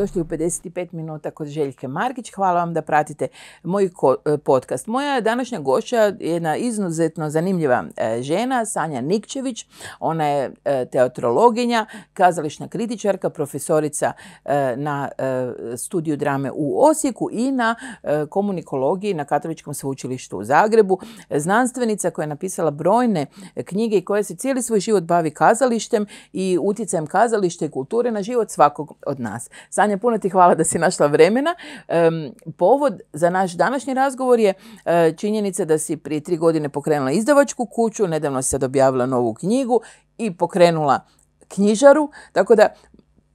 došli u 55 minuta kod Željke Markić. Hvala vam da pratite moj e, podcast. Moja današnja gošća je jedna izuzetno zanimljiva e, žena, Sanja Nikčević. Ona je e, teatrologinja, kazališna kritičarka, profesorica na studiju drame u Osijeku i na komunikologiji na Katoličkom sveučilištu u Zagrebu. Znanstvenica koja je napisala brojne knjige i koja se cijeli svoj život bavi kazalištem i utjecajem kazalište i kulture na život svakog od nas. Sanja Anja, puno ti hvala da si našla vremena. povod za naš današnji razgovor je e, činjenica da si prije tri godine pokrenula izdavačku kuću, nedavno si sad objavila novu knjigu i pokrenula knjižaru, tako da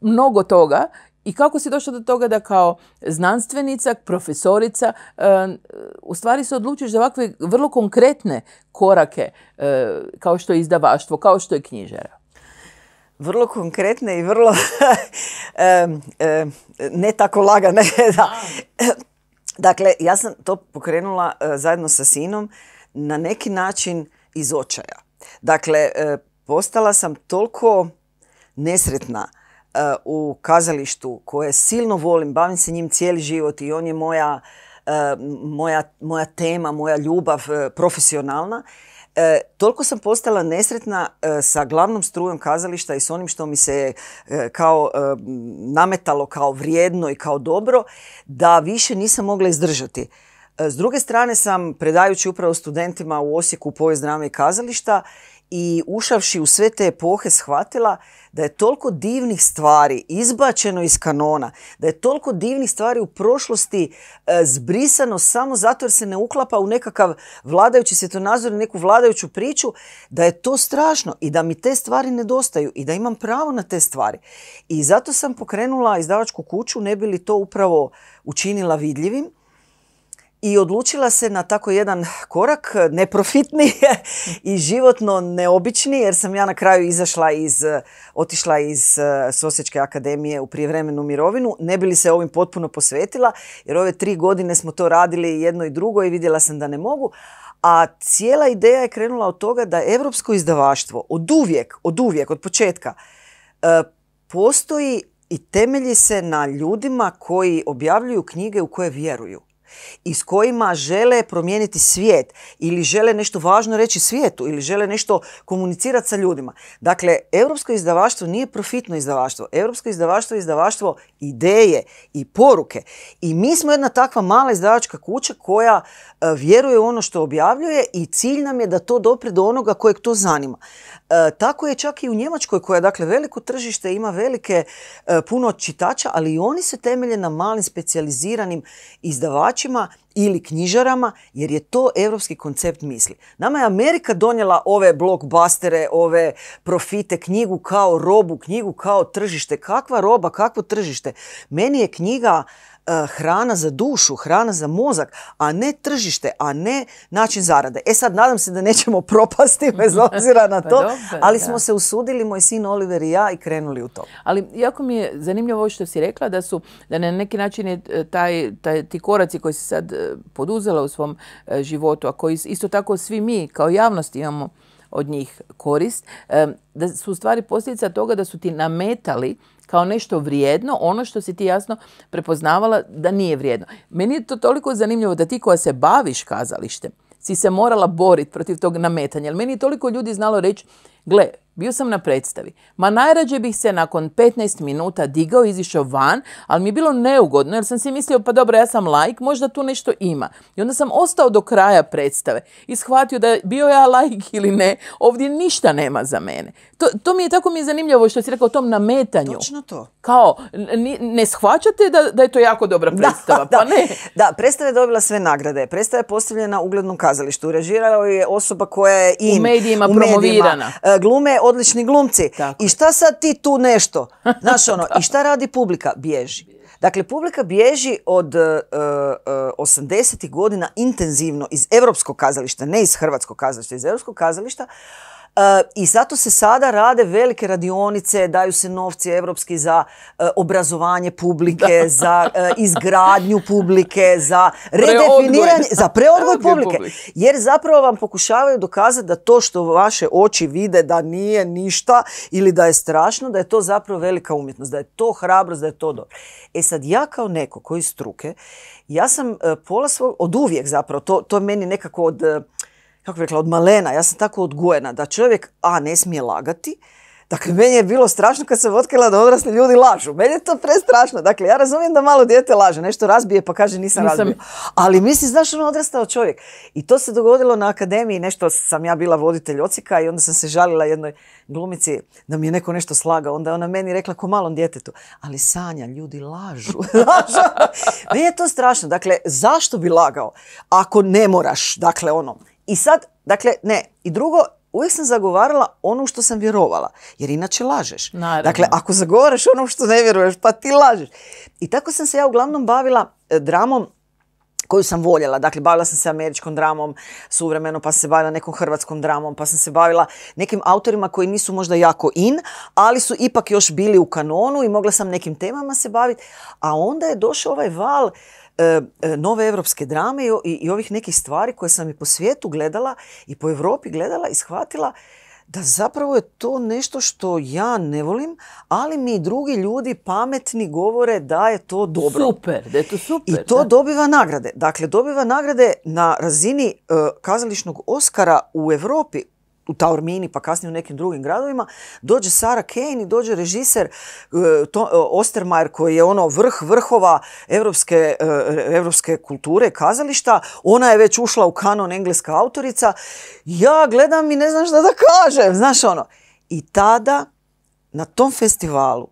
mnogo toga i kako si došla do toga da kao znanstvenica, profesorica, ustvari e, u stvari se odlučiš za ovakve vrlo konkretne korake, e, kao što je izdavaštvo, kao što je knjižara? vrlo konkretne i vrlo ne tako lagane. da. Dakle, ja sam to pokrenula e, zajedno sa sinom na neki način iz očaja. Dakle, e, postala sam toliko nesretna e, u kazalištu koje silno volim, bavim se njim cijeli život i on je moja, moja, moja tema, moja ljubav profesionalna E, toliko sam postala nesretna e, sa glavnom strujom kazališta i s onim što mi se e, kao e, nametalo kao vrijedno i kao dobro, da više nisam mogla izdržati. S druge strane sam, predajući upravo studentima u Osijeku povijest drame i kazališta, i ušavši u sve te epohe shvatila da je toliko divnih stvari izbačeno iz kanona, da je toliko divnih stvari u prošlosti e, zbrisano samo zato jer se ne uklapa u nekakav vladajući svjetonazor, i neku vladajuću priču, da je to strašno i da mi te stvari nedostaju i da imam pravo na te stvari. I zato sam pokrenula izdavačku kuću, ne bi li to upravo učinila vidljivim i odlučila se na tako jedan korak, neprofitni i životno neobični, jer sam ja na kraju izašla iz, otišla iz e, Sosječke akademije u prijevremenu mirovinu, ne bi li se ovim potpuno posvetila, jer ove tri godine smo to radili jedno i drugo i vidjela sam da ne mogu, a cijela ideja je krenula od toga da europsko izdavaštvo oduvijek, oduvijek od uvijek, od početka, e, postoji i temelji se na ljudima koji objavljuju knjige u koje vjeruju i s kojima žele promijeniti svijet ili žele nešto važno reći svijetu ili žele nešto komunicirati sa ljudima. Dakle, europsko izdavaštvo nije profitno izdavaštvo. Europsko izdavaštvo je izdavaštvo ideje i poruke. I mi smo jedna takva mala izdavačka kuća koja e, vjeruje u ono što objavljuje i cilj nam je da to dopre do onoga kojeg to zanima. E, tako je čak i u Njemačkoj koja dakle veliko tržište ima velike e, puno čitača, ali i oni se temelje na malim specijaliziranim izdavačima ili knjižarama jer je to europski koncept misli. Nama je Amerika donijela ove blockbustere, ove profite, knjigu kao robu, knjigu kao tržište. Kakva roba, kakvo tržište? Meni je knjiga E, hrana za dušu, hrana za mozak, a ne tržište, a ne način zarade. E sad, nadam se da nećemo propasti bez obzira na pa to, ali smo se usudili, moj sin Oliver i ja, i krenuli u to. Ali jako mi je zanimljivo ovo što si rekla, da su, da na neki način je e, taj, taj, ti koraci koji si sad e, poduzela u svom životu, a koji isto tako svi mi kao javnost imamo od njih korist, da su u stvari posljedica toga da su ti nametali kao nešto vrijedno, ono što si ti jasno prepoznavala da nije vrijedno. Meni je to toliko zanimljivo da ti koja se baviš kazalištem, si se morala boriti protiv tog nametanja. Jer meni je toliko ljudi znalo reći, gle, bio sam na predstavi. Ma najrađe bih se nakon 15 minuta digao, izišao van, ali mi je bilo neugodno jer sam si mislio, pa dobro, ja sam lajk, možda tu nešto ima. I onda sam ostao do kraja predstave i shvatio da bio ja lajk ili ne, ovdje ništa nema za mene to, mi je tako mi je zanimljivo što si rekao o tom nametanju. Točno to. Kao, ne shvaćate da, da je to jako dobra predstava, da, pa ne. Da, predstava je dobila sve nagrade. Predstava je postavljena u uglednom kazalištu. Režirala je osoba koja je im. U medijima promovirana. E, glume odlični glumci. I šta sad ti tu nešto? Znaš ono, i šta radi publika? Bježi. Dakle, publika bježi od uh, e, e, 80 godina intenzivno iz Europskog kazališta, ne iz Hrvatskog kazališta, iz Europskog kazališta, E, I zato se sada rade velike radionice, daju se novci europski za e, obrazovanje publike, za e, izgradnju publike, za redefiniranje, za preodgoj publike. Jer zapravo vam pokušavaju dokazati da to što vaše oči vide da nije ništa ili da je strašno, da je to zapravo velika umjetnost, da je to hrabrost, da je to dobro. E sad, ja kao neko koji struke, ja sam pola svog, od uvijek zapravo, to, to je meni nekako od kako rekla, od malena, ja sam tako odgojena da čovjek, a, ne smije lagati, Dakle, meni je bilo strašno kad sam otkrila da odrasli ljudi lažu. Meni je to prestrašno. Dakle, ja razumijem da malo dijete laže, nešto razbije pa kaže nisam, razbio. Ali misli, znaš, ono odrastao čovjek. I to se dogodilo na akademiji, nešto sam ja bila voditelj ocika i onda sam se žalila jednoj glumici da mi je neko nešto slagao. Onda je ona meni rekla ko malom djetetu, ali Sanja, ljudi lažu. Ono, meni je to strašno. Dakle, zašto bi lagao ako ne moraš? Dakle, ono, i sad, dakle, ne, i drugo, uvijek sam zagovarala ono što sam vjerovala, jer inače lažeš. Dakle, ako zagovaraš ono što ne vjeruješ, pa ti lažeš. I tako sam se ja uglavnom bavila e, dramom koju sam voljela. Dakle, bavila sam se američkom dramom suvremeno, pa sam se bavila nekom hrvatskom dramom, pa sam se bavila nekim autorima koji nisu možda jako in, ali su ipak još bili u kanonu i mogla sam nekim temama se baviti. A onda je došao ovaj val E, e, nove evropske drame i, ovih nekih stvari koje sam i po svijetu gledala i po Europi gledala i shvatila da zapravo je to nešto što ja ne volim, ali mi drugi ljudi pametni govore da je to dobro. Super, da je to super. I to dobiva nagrade. Dakle, dobiva nagrade na razini e, kazališnog Oskara u Europi u Taormini, pa kasnije u nekim drugim gradovima, dođe Sara Kane i dođe režiser e, to, e, Ostermajer koji je ono vrh vrhova evropske, e, evropske kulture, kazališta. Ona je već ušla u kanon engleska autorica. Ja gledam i ne znam šta da kažem, znaš ono. I tada na tom festivalu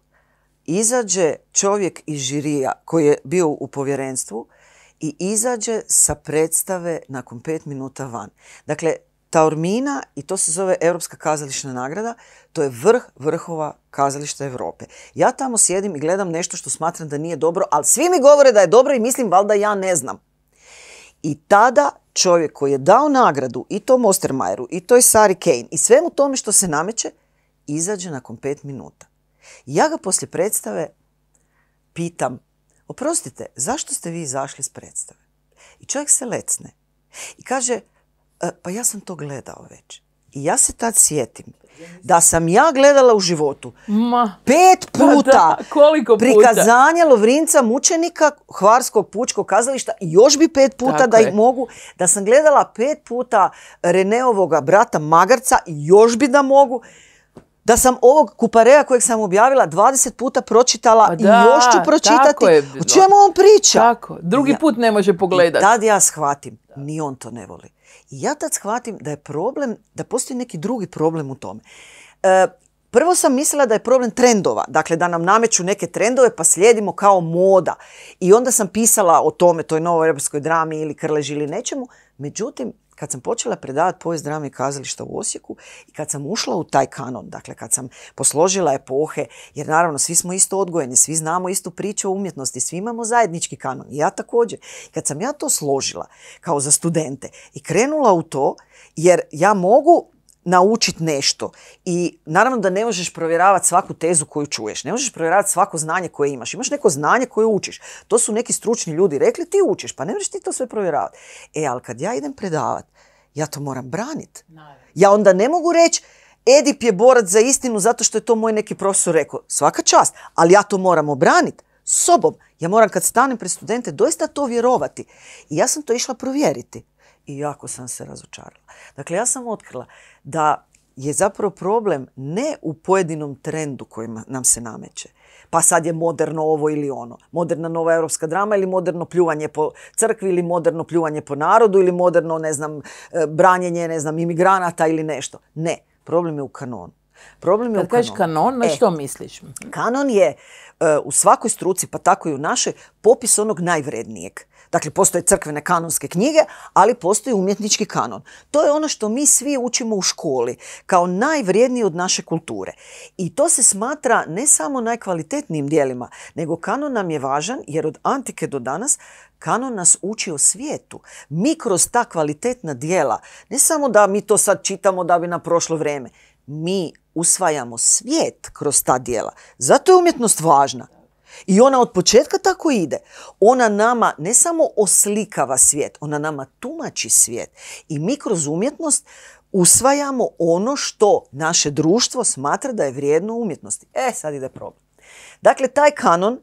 izađe čovjek iz žirija koji je bio u povjerenstvu i izađe sa predstave nakon pet minuta van. Dakle, Taormina i to se zove Europska kazališna nagrada, to je vrh vrhova kazališta Europe. Ja tamo sjedim i gledam nešto što smatram da nije dobro, ali svi mi govore da je dobro i mislim valjda ja ne znam. I tada čovjek koji je dao nagradu i to Mostermajeru, i je Sari Kane i svemu tome što se nameće, izađe nakon pet minuta. Ja ga poslije predstave pitam, oprostite, zašto ste vi izašli s predstave? I čovjek se lecne i kaže, E, pa ja sam to gledao već. I ja se tad sjetim da sam ja gledala u životu Ma, pet pa puta, koliko prikazanje Lovrinca mučenika Hvarskog pučkog kazališta još bi pet puta da ih mogu da sam gledala pet puta Reneovoga brata Magarca još bi da mogu da sam ovog kupareja kojeg sam objavila 20 puta pročitala pa i još ću pročitati. o čemu on priča? drugi put ne može pogledati. I tad ja shvatim, ni on to ne voli ja tad shvatim da je problem, da postoji neki drugi problem u tome. E, prvo sam mislila da je problem trendova, dakle da nam nameću neke trendove pa slijedimo kao moda. I onda sam pisala o tome, toj novoj europskoj drami ili krleži ili nečemu. Međutim, kad sam počela predavati povijest drame i kazališta u Osijeku i kad sam ušla u taj kanon, dakle kad sam posložila epohe, jer naravno svi smo isto odgojeni, svi znamo istu priču o umjetnosti, svi imamo zajednički kanon i ja također. Kad sam ja to složila kao za studente i krenula u to, jer ja mogu naučiti nešto. I naravno da ne možeš provjeravati svaku tezu koju čuješ. Ne možeš provjeravati svako znanje koje imaš. Imaš neko znanje koje učiš. To su neki stručni ljudi rekli, ti učiš, pa ne možeš ti to sve provjeravati. E, ali kad ja idem predavati, ja to moram braniti. Ja onda ne mogu reći, Edip je borac za istinu zato što je to moj neki profesor rekao. Svaka čast, ali ja to moram obraniti sobom. Ja moram kad stanem pred studente doista to vjerovati. I ja sam to išla provjeriti i jako sam se razočarala. Dakle, ja sam otkrila da je zapravo problem ne u pojedinom trendu koji nam se nameće. Pa sad je moderno ovo ili ono. Moderna nova europska drama ili moderno pljuvanje po crkvi ili moderno pljuvanje po narodu ili moderno, ne znam, e, branjenje, ne znam, imigranata ili nešto. Ne, problem je u kanonu. Problem je Kad u kažeš kanon, na e, što misliš? Kanon je e, u svakoj struci, pa tako i u našoj, popis onog najvrednijeg. Dakle, postoje crkvene kanonske knjige, ali postoji umjetnički kanon. To je ono što mi svi učimo u školi kao najvrijedniji od naše kulture. I to se smatra ne samo najkvalitetnijim dijelima, nego kanon nam je važan jer od antike do danas Kanon nas uči o svijetu. Mi kroz ta kvalitetna dijela, ne samo da mi to sad čitamo da bi na prošlo vrijeme, mi usvajamo svijet kroz ta dijela. Zato je umjetnost važna. I ona od početka tako ide. Ona nama ne samo oslikava svijet, ona nama tumači svijet. I mi kroz umjetnost usvajamo ono što naše društvo smatra da je vrijedno umjetnosti. E, sad ide problem. Dakle, taj kanon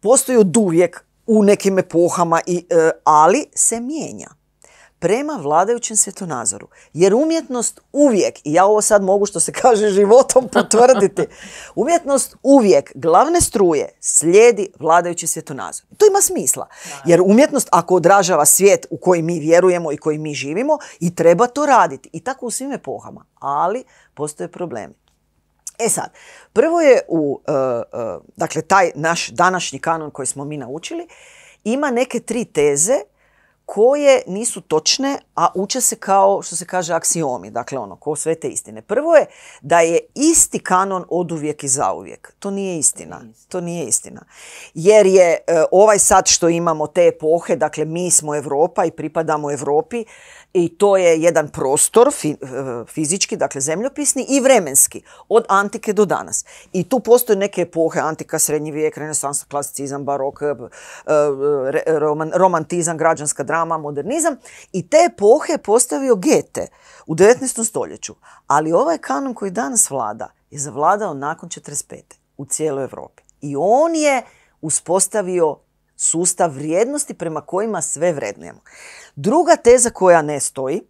postoji od uvijek u nekim epohama, i, e, ali se mijenja prema vladajućem svjetonazoru. Jer umjetnost uvijek, i ja ovo sad mogu što se kaže životom potvrditi, umjetnost uvijek glavne struje slijedi vladajući svjetonazor. To ima smisla. Jer umjetnost ako odražava svijet u koji mi vjerujemo i koji mi živimo i treba to raditi. I tako u svim epohama. Ali postoje problemi. E sad, prvo je u, e, e, dakle, taj naš današnji kanon koji smo mi naučili, ima neke tri teze koje nisu točne, a uče se kao, što se kaže, aksiomi, dakle ono, ko sve te istine. Prvo je da je isti kanon od uvijek i zauvijek. To nije istina. To nije istina. Jer je e, ovaj sad što imamo te epohe, dakle mi smo Europa i pripadamo Europi, i to je jedan prostor e, fizički, dakle zemljopisni i vremenski, od antike do danas. I tu postoje neke epohe, antika, srednji vijek, renesansa, klasicizam, barok, e, e, romantizam, građanska drama, modernizam. I te epohe je postavio Gete u 19. stoljeću. Ali ovaj kanon koji danas vlada je zavladao nakon 45. u cijeloj Europi. I on je uspostavio sustav vrijednosti prema kojima sve vrednujemo. Druga teza koja ne stoji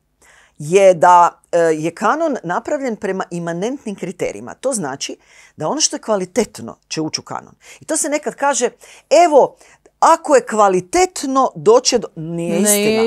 je da e, je kanon napravljen prema imanentnim kriterijima. To znači da ono što je kvalitetno će ući u kanon. I to se nekad kaže, evo, ako je kvalitetno doće do... Nije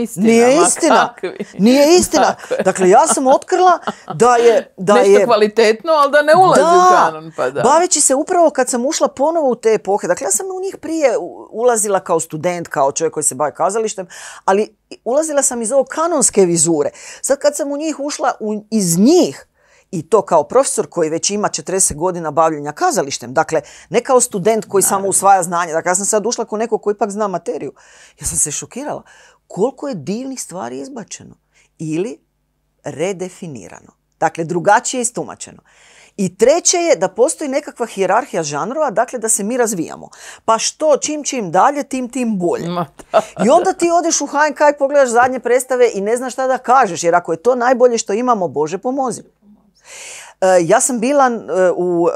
istina. Nije istina. Nije istina. Dakle, ja sam otkrila da je... Da Nešto je, kvalitetno, ali da ne ulazi u kanon. Pa da. Baveći se upravo kad sam ušla ponovo u te epohe. Dakle, ja sam u njih prije ulazila kao student, kao čovjek koji se bavi kazalištem, ali ulazila sam iz ovo kanonske vizure. Sad kad sam u njih ušla, iz njih, i to kao profesor koji već ima 40 godina bavljenja kazalištem. Dakle, ne kao student koji samo usvaja znanje. Dakle, ja sam sad ušla kao neko koji ipak zna materiju. Ja sam se šokirala. Koliko je divnih stvari izbačeno ili redefinirano. Dakle, drugačije istumačeno. I treće je da postoji nekakva hijerarhija žanrova, dakle da se mi razvijamo. Pa što, čim čim dalje, tim tim bolje. I onda ti odeš u HNK i pogledaš zadnje predstave i ne znaš šta da kažeš, jer ako je to najbolje što imamo, Bože pomozi. Eh, ja sam bila eh, u,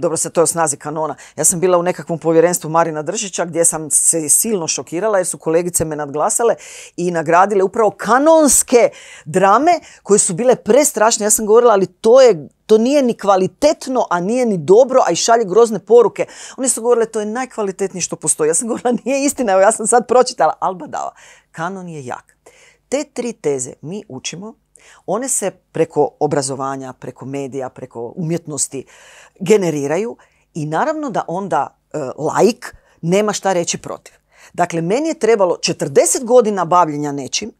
dobro se to je snazi kanona, ja sam bila u nekakvom povjerenstvu Marina Držića gdje sam se silno šokirala jer su kolegice me nadglasale i nagradile upravo kanonske drame koje su bile prestrašne. Ja sam govorila, ali to je to nije ni kvalitetno, a nije ni dobro, a i šalje grozne poruke. Oni su govorili, to je najkvalitetnije što postoji. Ja sam govorila, nije istina, evo ja sam sad pročitala, alba dava. Kanon je jak. Te tri teze mi učimo one se preko obrazovanja, preko medija, preko umjetnosti generiraju i naravno da onda like laik nema šta reći protiv. Dakle, meni je trebalo 40 godina bavljenja nečim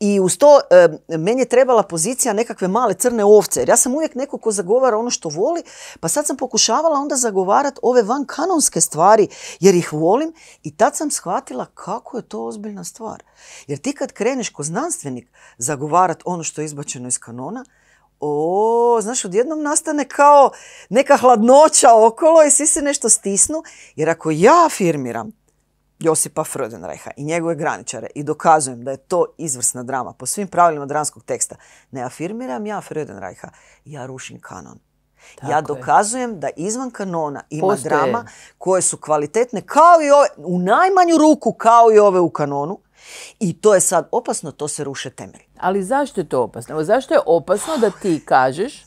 i uz to meni je trebala pozicija nekakve male crne ovce. Jer ja sam uvijek neko ko zagovara ono što voli, pa sad sam pokušavala onda zagovarati ove van kanonske stvari jer ih volim i tad sam shvatila kako je to ozbiljna stvar. Jer ti kad kreneš ko znanstvenik zagovarati ono što je izbačeno iz kanona, o, znaš, odjednom nastane kao neka hladnoća okolo i svi se nešto stisnu. Jer ako ja firmiram Josipa Freudenreicha i njegove graničare i dokazujem da je to izvrsna drama po svim pravilima dramskog teksta, ne afirmiram ja Freudenreicha, ja rušim kanon. ja dokazujem da izvan kanona ima drama koje su kvalitetne kao i ove, u najmanju ruku kao i ove u kanonu i to je sad opasno, to se ruše temelj. Ali zašto je to opasno? zašto je opasno da ti kažeš,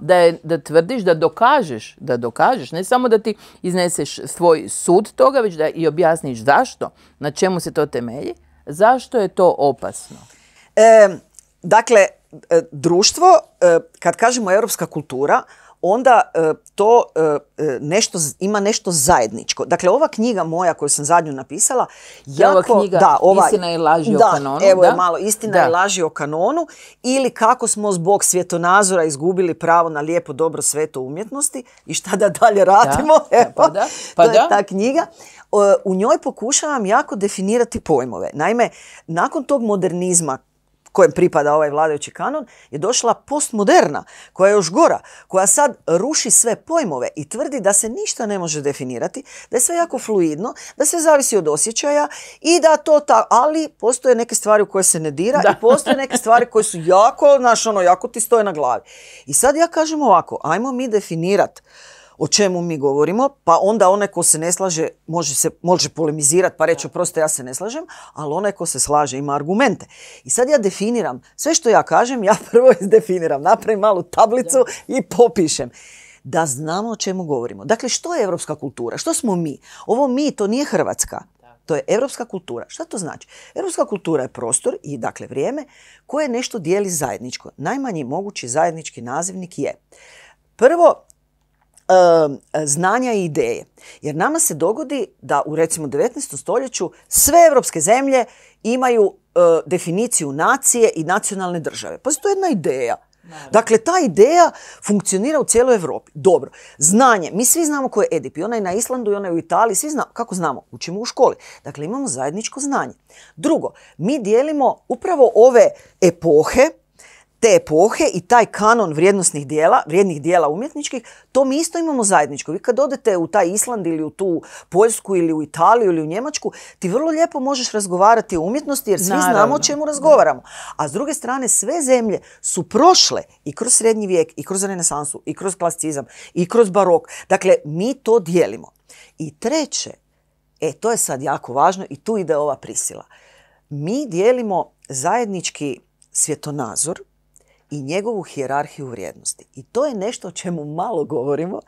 da. da tvrdiš, da dokažeš, da dokažeš, ne samo da ti izneseš svoj sud toga, već da i objasniš zašto, na čemu se to temelji, zašto je to opasno? dakle, e, društvo, e, kad kažemo europska kultura, onda e, to e, e, nešto, ima nešto zajedničko. Dakle, ova knjiga moja koju sam zadnju napisala, jako, ova knjiga, da, ova, Istina je laži o kanonu. Evo da? je malo, Istina da. je laži o kanonu ili kako smo zbog svjetonazora izgubili pravo na lijepo, dobro, sveto umjetnosti i šta da dalje radimo. Da, pa evo, pa da, pa ta knjiga. U njoj pokušavam jako definirati pojmove. Naime, nakon tog modernizma kojem pripada ovaj vladajući kanon, je došla postmoderna, koja je još gora, koja sad ruši sve pojmove i tvrdi da se ništa ne može definirati, da je sve jako fluidno, da se zavisi od osjećaja i da to ta, ali postoje neke stvari u koje se ne dira i postoje neke stvari koje su jako, znaš, ono, jako ti stoje na glavi. I sad ja kažem ovako, ajmo mi definirati o čemu mi govorimo, pa onda onaj ko se ne slaže može, se, može polemizirati pa reći oprosto ja se ne slažem, ali onaj ko se slaže ima argumente. I sad ja definiram, sve što ja kažem ja prvo definiram, napravim malu tablicu i popišem da znamo o čemu govorimo. Dakle, što je europska kultura? Što smo mi? Ovo mi, to nije Hrvatska. To je europska kultura. Šta to znači? Europska kultura je prostor i dakle vrijeme koje nešto dijeli zajedničko. Najmanji mogući zajednički nazivnik je prvo znanja i ideje. Jer nama se dogodi da u recimo 19. stoljeću sve evropske zemlje imaju e, definiciju nacije i nacionalne države. Pa to je jedna ideja. Dakle, ta ideja funkcionira u cijeloj Europi. Dobro, znanje. Mi svi znamo ko je Edip. I ona je na Islandu i ona je u Italiji. Svi znamo. Kako znamo? Učimo u školi. Dakle, imamo zajedničko znanje. Drugo, mi dijelimo upravo ove epohe te epohe i taj kanon vrijednosnih dijela, vrijednih dijela umjetničkih, to mi isto imamo zajedničko. Vi kad odete u taj Island ili u tu Poljsku ili u Italiju ili u Njemačku, ti vrlo lijepo možeš razgovarati o umjetnosti jer svi znamo o čemu razgovaramo. A s druge strane, sve zemlje su prošle i kroz srednji vijek, i kroz renesansu, i kroz klasicizam, i kroz barok. Dakle, mi to dijelimo. I treće, e, to je sad jako važno i tu ide ova prisila. Mi dijelimo zajednički svjetonazor, i njegovu hijerarhiju vrijednosti. I to je nešto o čemu malo govorimo,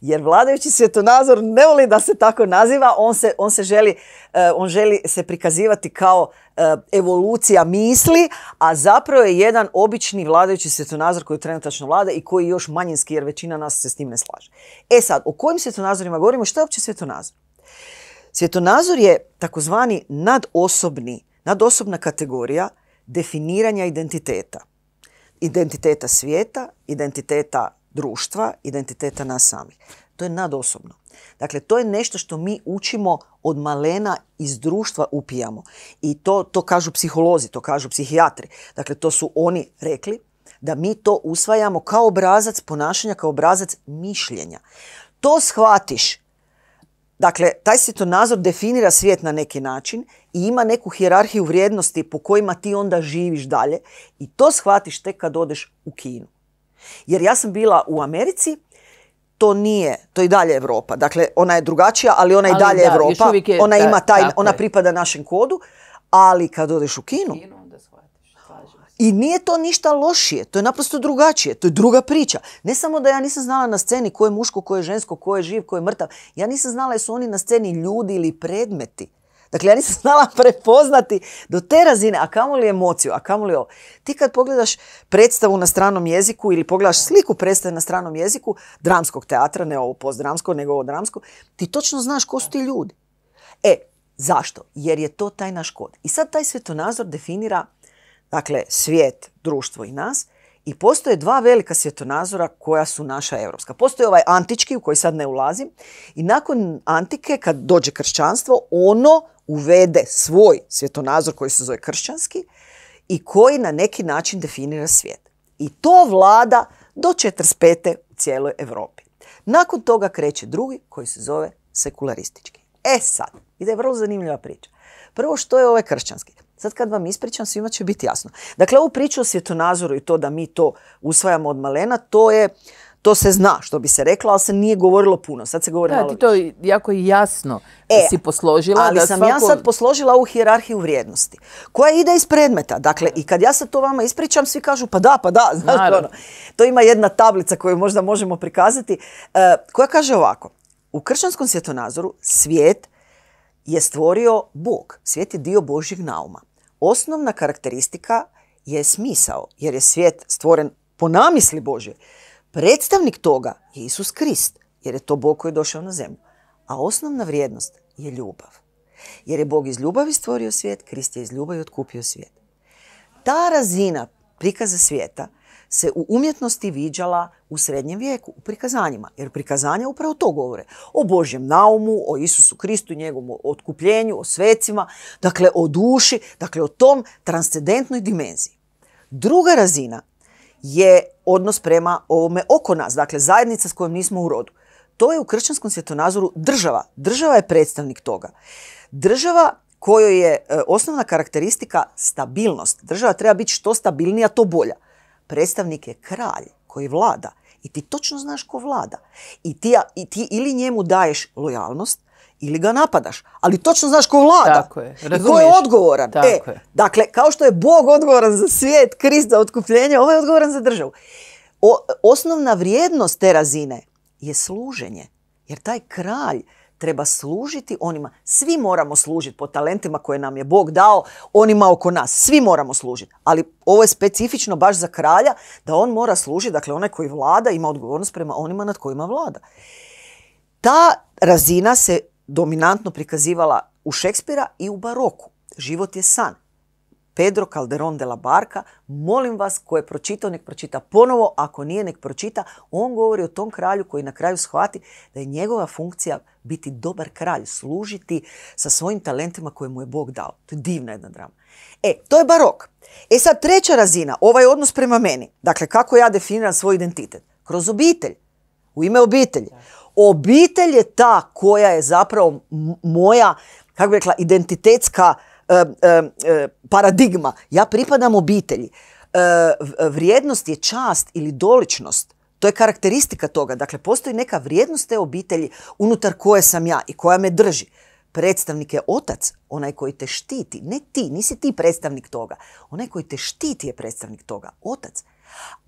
jer vladajući svjetonazor ne voli da se tako naziva, on se, on se želi, eh, on želi se prikazivati kao eh, evolucija misli, a zapravo je jedan obični vladajući svjetonazor koji trenutačno vlada i koji je još manjinski, jer većina nas se s tim ne slaže. E sad, o kojim svjetonazorima govorimo? Što je uopće svjetonazor? Svjetonazor je takozvani nadosobni, nadosobna kategorija definiranja identiteta identiteta svijeta, identiteta društva, identiteta nas samih. To je nadosobno. Dakle, to je nešto što mi učimo od malena iz društva upijamo. I to, to kažu psiholozi, to kažu psihijatri. Dakle, to su oni rekli da mi to usvajamo kao obrazac ponašanja, kao obrazac mišljenja. To shvatiš Dakle, taj svjetonazor definira svijet na neki način i ima neku hijerarhiju vrijednosti po kojima ti onda živiš dalje i to shvatiš tek kad odeš u Kinu. Jer ja sam bila u Americi, to nije, to je i dalje Europa. Dakle, ona je drugačija, ali ona je i dalje Europa. ona ima taj, ona pripada našem kodu, ali kad odeš u Kinu, i nije to ništa lošije, to je naprosto drugačije, to je druga priča. Ne samo da ja nisam znala na sceni ko je muško, ko je žensko, ko je živ, ko je mrtav. Ja nisam znala jesu oni na sceni ljudi ili predmeti. Dakle, ja nisam znala prepoznati do te razine, a kamoli emociju, a kamoli ovo. Ti kad pogledaš predstavu na stranom jeziku ili pogledaš sliku predstave na stranom jeziku, dramskog teatra, ne ovo postdramsko, nego ovo dramsko, ti točno znaš ko su ti ljudi. E, zašto? Jer je to taj naš kod. I sad taj svetonazor definira dakle svijet, društvo i nas, i postoje dva velika svjetonazora koja su naša europska. Postoji ovaj antički u koji sad ne ulazim i nakon antike kad dođe kršćanstvo ono uvede svoj svjetonazor koji se zove kršćanski i koji na neki način definira svijet. I to vlada do 45. u cijeloj Europi. Nakon toga kreće drugi koji se zove sekularistički. E sad, ide vrlo zanimljiva priča. Prvo što je ovaj kršćanski? Sad kad vam ispričam, svima će biti jasno. Dakle, ovu priču o svjetonazoru i to da mi to usvajamo od malena, to je to se zna što bi se reklo, ali se nije govorilo puno. Sad se govori da, ti to jako jako jasno e, si posložila. Ali sam ja sad posložila ovu hijerarhiju vrijednosti koja ide iz predmeta. Dakle, i kad ja sad to vama ispričam, svi kažu pa da, pa da. ono, to ima jedna tablica koju možda možemo prikazati e, koja kaže ovako. U kršćanskom svjetonazoru svijet je stvorio Bog. Svijet je dio Božjeg nauma osnovna karakteristika je smisao, jer je svijet stvoren po namisli Bože. Predstavnik toga je Isus Krist, jer je to Bog koji je došao na zemlju. A osnovna vrijednost je ljubav. Jer je Bog iz ljubavi stvorio svijet, Krist je iz ljubavi otkupio svijet. Ta razina prikaza svijeta se u umjetnosti viđala u srednjem vijeku, u prikazanjima. Jer prikazanja upravo to govore. O Božjem naumu, o Isusu Kristu njegovom otkupljenju, o svecima, dakle o duši, dakle o tom transcendentnoj dimenziji. Druga razina je odnos prema ovome oko nas, dakle zajednica s kojom nismo u rodu. To je u kršćanskom svjetonazoru država. Država je predstavnik toga. Država kojoj je e, osnovna karakteristika stabilnost. Država treba biti što stabilnija, to bolja predstavnik je kralj koji vlada i ti točno znaš ko vlada. I ti, i ti ili njemu daješ lojalnost, ili ga napadaš. Ali točno znaš ko vlada. Tako je. I ko je odgovoran. e, Dakle, kao što je Bog odgovoran za svijet, Krist za otkupljenje, ovaj je odgovoran za državu. osnovna vrijednost te razine je služenje. Jer taj kralj treba služiti onima. Svi moramo služiti po talentima koje nam je Bog dao, onima oko nas. Svi moramo služiti. Ali ovo je specifično baš za kralja da on mora služiti, dakle onaj koji vlada ima odgovornost prema onima nad kojima vlada. Ta razina se dominantno prikazivala u Šekspira i u baroku. Život je san. Pedro Calderon de la Barca, molim vas, ko je pročitao, nek pročita ponovo, ako nije, nek pročita. On govori o tom kralju koji na kraju shvati da je njegova funkcija biti dobar kralj, služiti sa svojim talentima koje mu je Bog dao. To je divna jedna drama. E, to je barok. E sad, treća razina, ovaj odnos prema meni. Dakle, kako ja definiram svoj identitet? Kroz obitelj, u ime obitelji. Obitelj je ta koja je zapravo moja, kako bi rekla, identitetska paradigma. Ja pripadam obitelji. E, vrijednost je čast ili doličnost. To je karakteristika toga. Dakle, postoji neka vrijednost te obitelji unutar koje sam ja i koja me drži. Predstavnik je otac, onaj koji te štiti. Ne ti, nisi ti predstavnik toga. Onaj koji te štiti je predstavnik toga, otac.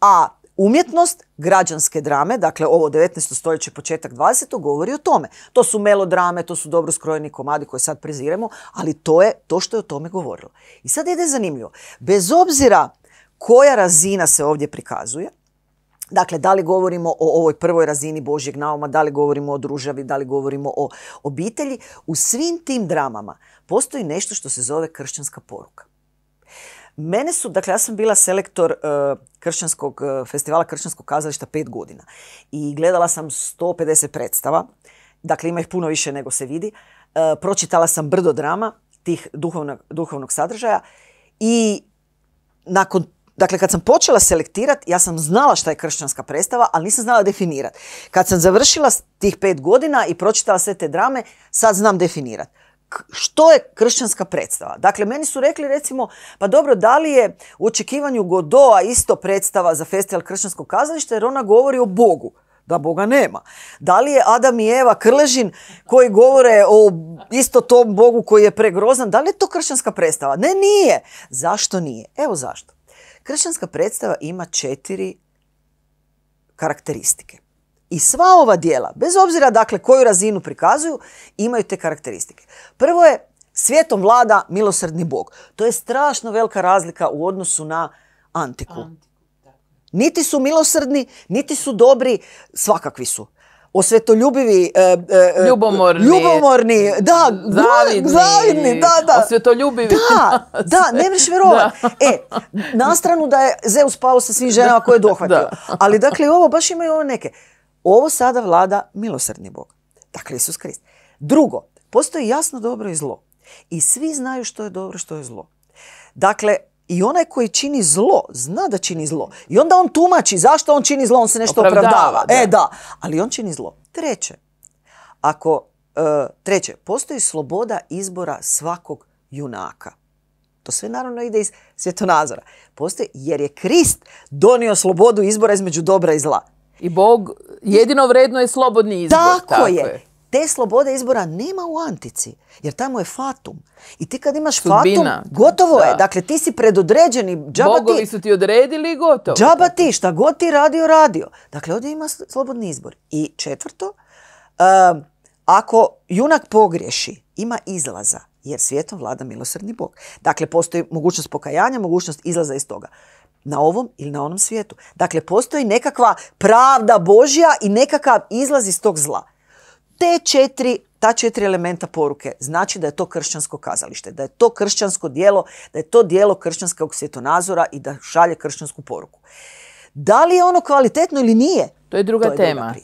A Umjetnost građanske drame, dakle ovo 19. stoljeće, početak 20. govori o tome. To su melodrame, to su dobro skrojeni komadi koje sad preziremo, ali to je to što je o tome govorilo. I sad ide zanimljivo. Bez obzira koja razina se ovdje prikazuje, Dakle, da li govorimo o ovoj prvoj razini Božjeg nauma, da li govorimo o družavi, da li govorimo o obitelji, u svim tim dramama postoji nešto što se zove kršćanska poruka. Mene su, dakle, ja sam bila selektor e, kršćanskog, e, festivala kršćanskog kazališta pet godina i gledala sam 150 predstava, dakle ima ih puno više nego se vidi. E, pročitala sam brdo drama tih duhovnog, sadržaja i nakon Dakle, kad sam počela selektirati, ja sam znala šta je kršćanska predstava, ali nisam znala definirati. Kad sam završila tih pet godina i pročitala sve te drame, sad znam definirati što je kršćanska predstava? Dakle, meni su rekli recimo, pa dobro, da li je u očekivanju Godoa isto predstava za festival kršćanskog kazališta jer ona govori o Bogu? Da Boga nema. Da li je Adam i Eva Krležin koji govore o isto tom Bogu koji je pregrozan, da li je to kršćanska predstava? Ne, nije. Zašto nije? Evo zašto. Kršćanska predstava ima četiri karakteristike. I sva ova dijela, bez obzira dakle koju razinu prikazuju, imaju te karakteristike. Prvo je svijetom vlada milosrdni bog. To je strašno velika razlika u odnosu na antiku. Niti su milosrdni, niti su dobri, svakakvi su osvetoljubivi, e, e, e, ljubomorni, da, zavidni, da, osvetoljubivi. Da, da, ne mreš vjerovat. E, na stranu da je Zeus pao sa svim ženama koje je dohvatio. Ali dakle, ovo baš imaju ovo neke. Ovo sada vlada milosrdni Bog. Dakle, Isus Krist. Drugo, postoji jasno dobro i zlo. I svi znaju što je dobro, što je zlo. Dakle, i onaj koji čini zlo, zna da čini zlo. I onda on tumači zašto on čini zlo, on se nešto opravdava. E, da, ali on čini zlo. Treće, ako, e, treće, postoji sloboda izbora svakog junaka. To sve naravno ide iz svjetonazora. Postoji, jer je Krist donio slobodu izbora između dobra i zla. I Bog, jedino vredno je slobodni izbor. Tako, je. Te slobode izbora nema u antici, jer tamo je fatum. I ti kad imaš fatum, gotovo je. Dakle, ti si predodređeni. Bogovi su ti odredili i gotovo. Džaba ti, šta god ti radio, radio. Dakle, ovdje ima slobodni izbor. I četvrto, ako junak pogriješi, ima izlaza, jer svijetom vlada milosrdni Bog. Dakle, postoji mogućnost pokajanja, mogućnost izlaza iz toga na ovom ili na onom svijetu. Dakle, postoji nekakva pravda Božja i nekakav izlaz iz tog zla. Te četiri, ta četiri elementa poruke znači da je to kršćansko kazalište, da je to kršćansko dijelo, da je to dijelo kršćanskog svjetonazora i da šalje kršćansku poruku. Da li je ono kvalitetno ili nije? To je druga tema.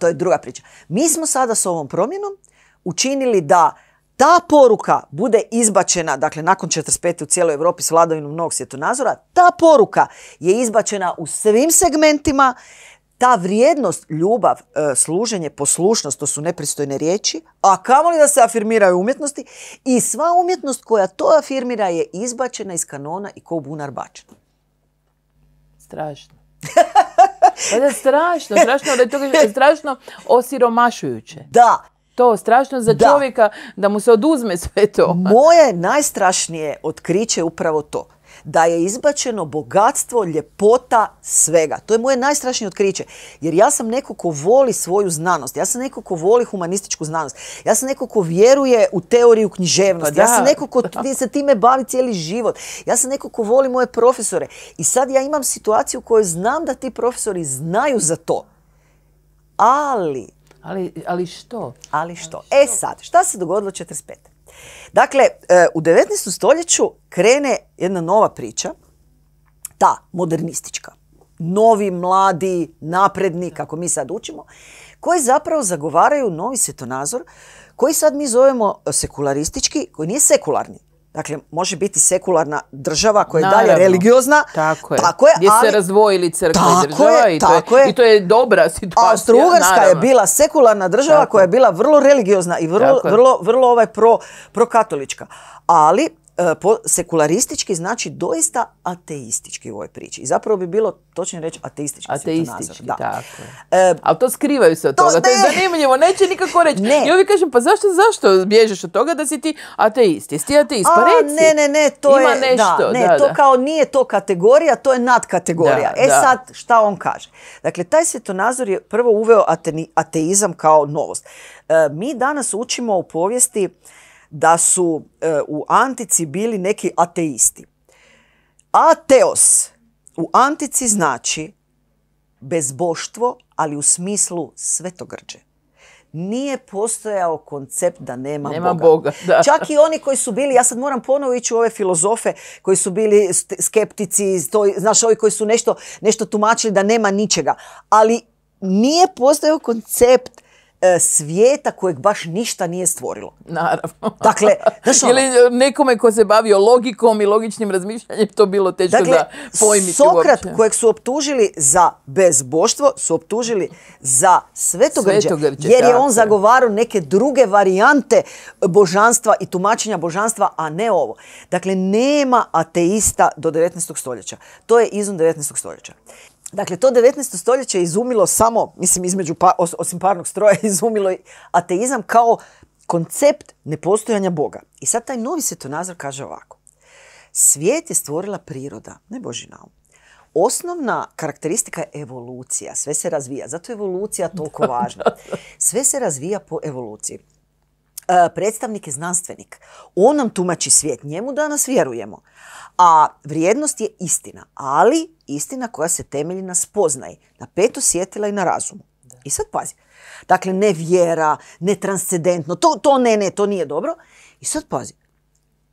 To je druga priča. Mi smo sada s ovom promjenom učinili da ta poruka bude izbačena, dakle nakon 45. u cijeloj Europi s vladavinom novog svjetonazora, ta poruka je izbačena u svim segmentima, ta vrijednost, ljubav, e, služenje, poslušnost, to su nepristojne riječi, a kamoli da se afirmiraju umjetnosti i sva umjetnost koja to afirmira je izbačena iz kanona i ko bunar bačena. Strašno. Pa da strašno, strašno, strašno osiromašujuće. Da, to strašno za da. čovjeka da mu se oduzme sve to. Moje najstrašnije otkriće je upravo to da je izbačeno bogatstvo, ljepota, svega. To je moje najstrašnije otkriće. Jer ja sam neko ko voli svoju znanost. Ja sam neko ko voli humanističku znanost. Ja sam neko ko vjeruje u teoriju književnosti. Pa ja sam neko ko se time bavi cijeli život. Ja sam neko ko voli moje profesore. I sad ja imam situaciju u kojoj znam da ti profesori znaju za to. Ali ali, što? Ali što? E sad, šta se dogodilo 45. Dakle, e, u 19. stoljeću krene jedna nova priča, ta modernistička, novi, mladi, napredni, kako mi sad učimo, koji zapravo zagovaraju novi svjetonazor koji sad mi zovemo sekularistički, koji nije sekularni, Dakle, može biti sekularna država koja je dalje religiozna. Tako je. je Gdje se razvojili crkva i država i, to je, i to je dobra situacija. austro je bila sekularna država koja je bila vrlo religiozna i vrlo, vrlo, vrlo ovaj pro, prokatolička. Ali E, sekularistički znači doista ateistički u ovoj priči. I zapravo bi bilo točno reći ateistički, ateistički da. E, Ali to skrivaju se od toga, to je zanimljivo, neće nikako reći. Ne. I uvijek kažem, pa zašto, zašto bježeš od toga da si ti ateist? Jesi ti ateist? Pa reci. Ne, ne, ne, to Ima nešto. ne, to kao nije to kategorija, to je nadkategorija. e sad, šta on kaže? Dakle, taj svjetonazor je prvo uveo ateizam kao novost. E, mi danas učimo u povijesti da su e, u antici bili neki ateisti. Ateos u antici znači bezboštvo, ali u smislu svetogrđe. Nije postojao koncept da nema, nema Boga. Čak i oni koji su bili, ja sad moram ponovo ići u ove filozofe koji su bili skeptici, to, znaš, ovi koji su nešto, nešto tumačili da nema ničega. Ali nije postojao koncept E, svijeta kojeg baš ništa nije stvorilo. Naravno. Dakle, znaš ono, nekome ko se bavio logikom i logičnim razmišljanjem to bilo teško dakle, da pojmiti Sokrat kojeg su optužili za bezboštvo, su optužili za svetogrđe, jer je on zagovarao neke druge varijante božanstva i tumačenja božanstva, a ne ovo. Dakle, nema ateista do 19. stoljeća. To je izum 19. stoljeća. Dakle, to 19. stoljeće izumilo samo, mislim, između pa, osim parnog stroja, izumilo ateizam kao koncept nepostojanja Boga. I sad taj novi svjetonazor kaže ovako. Svijet je stvorila priroda, ne Boži naum. Osnovna karakteristika je evolucija. Sve se razvija. Zato je evolucija toliko važna. Sve se razvija po evoluciji. E, predstavnik je znanstvenik. On nam tumači svijet. Njemu danas vjerujemo. A vrijednost je istina. Ali istina koja se temelji na spoznaji, na pet osjetila i na razumu. I sad pazi. Dakle, ne vjera, ne transcendentno, to, to ne, ne, to nije dobro. I sad pazi.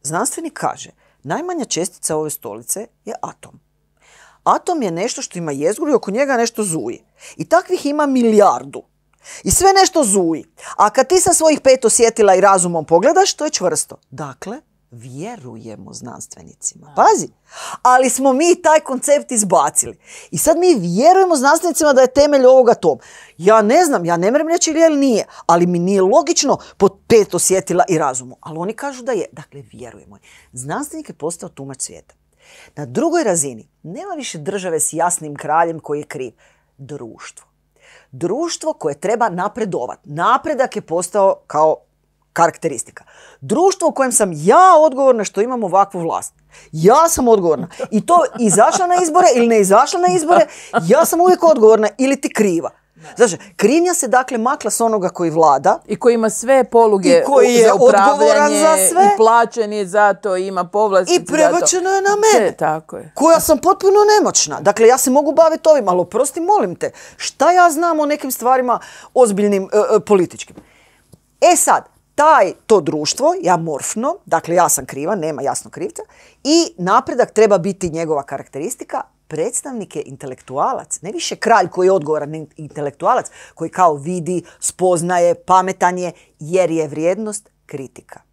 Znanstveni kaže, najmanja čestica ove stolice je atom. Atom je nešto što ima jezgru i oko njega nešto zuji. I takvih ima milijardu. I sve nešto zuji. A kad ti sa svojih pet osjetila i razumom pogledaš, to je čvrsto. Dakle, vjerujemo znanstvenicima. Pazi, ali smo mi taj koncept izbacili. I sad mi vjerujemo znanstvenicima da je temelj ovoga tom. Ja ne znam, ja ne mrem reći ili nije, ali mi nije logično pod pet osjetila i razumu. Ali oni kažu da je. Dakle, vjerujemo. Znanstvenik je postao tumač svijeta. Na drugoj razini nema više države s jasnim kraljem koji je kriv. Društvo. Društvo koje treba napredovat. Napredak je postao kao karakteristika. Društvo u kojem sam ja odgovorna što imam ovakvu vlast. Ja sam odgovorna. I to izašla na izbore ili ne izašla na izbore, ja sam uvijek odgovorna ili ti kriva. Znači, krivnja se dakle makla s onoga koji vlada. I koji ima sve poluge i koji je odgovoran za sve. i plaćen je za to, ima povlastice I prebačeno je na mene. tako je. Koja sam potpuno nemoćna. Dakle, ja se mogu baviti ovim, ali oprosti, molim te, šta ja znam o nekim stvarima ozbiljnim e, e, političkim? E sad, taj, to društvo, ja morfno, dakle ja sam kriva, nema jasno krivca, i napredak treba biti njegova karakteristika, predstavnik je intelektualac, ne više kralj koji je odgovoran intelektualac, koji kao vidi, spoznaje, pametan je, jer je vrijednost kritika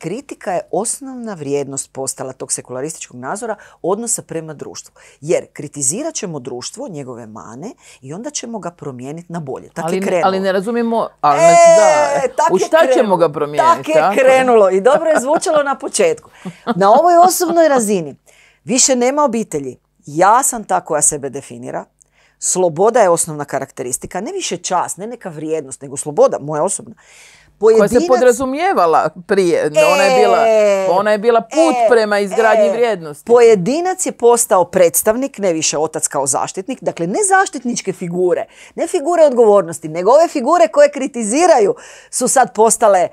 kritika je osnovna vrijednost postala tog sekularističkog nazora odnosa prema društvu. Jer kritizirat ćemo društvo, njegove mane i onda ćemo ga promijeniti na bolje. ali, Ali ne razumijemo, e, znači, u šta ćemo ga promijeniti? Tako je krenulo i dobro je zvučalo na početku. Na ovoj osobnoj razini više nema obitelji. Ja sam ta koja sebe definira, Sloboda je osnovna karakteristika, ne više čas, ne neka vrijednost, nego sloboda, moja osobna. Pojedinac... Koja se podrazumijevala prije. E, ona, je bila, e, ona je bila put e, prema izgradnji e, vrijednosti. Pojedinac je postao predstavnik, ne više otac kao zaštitnik, dakle ne zaštitničke figure, ne figure odgovornosti, nego ove figure koje kritiziraju su sad postale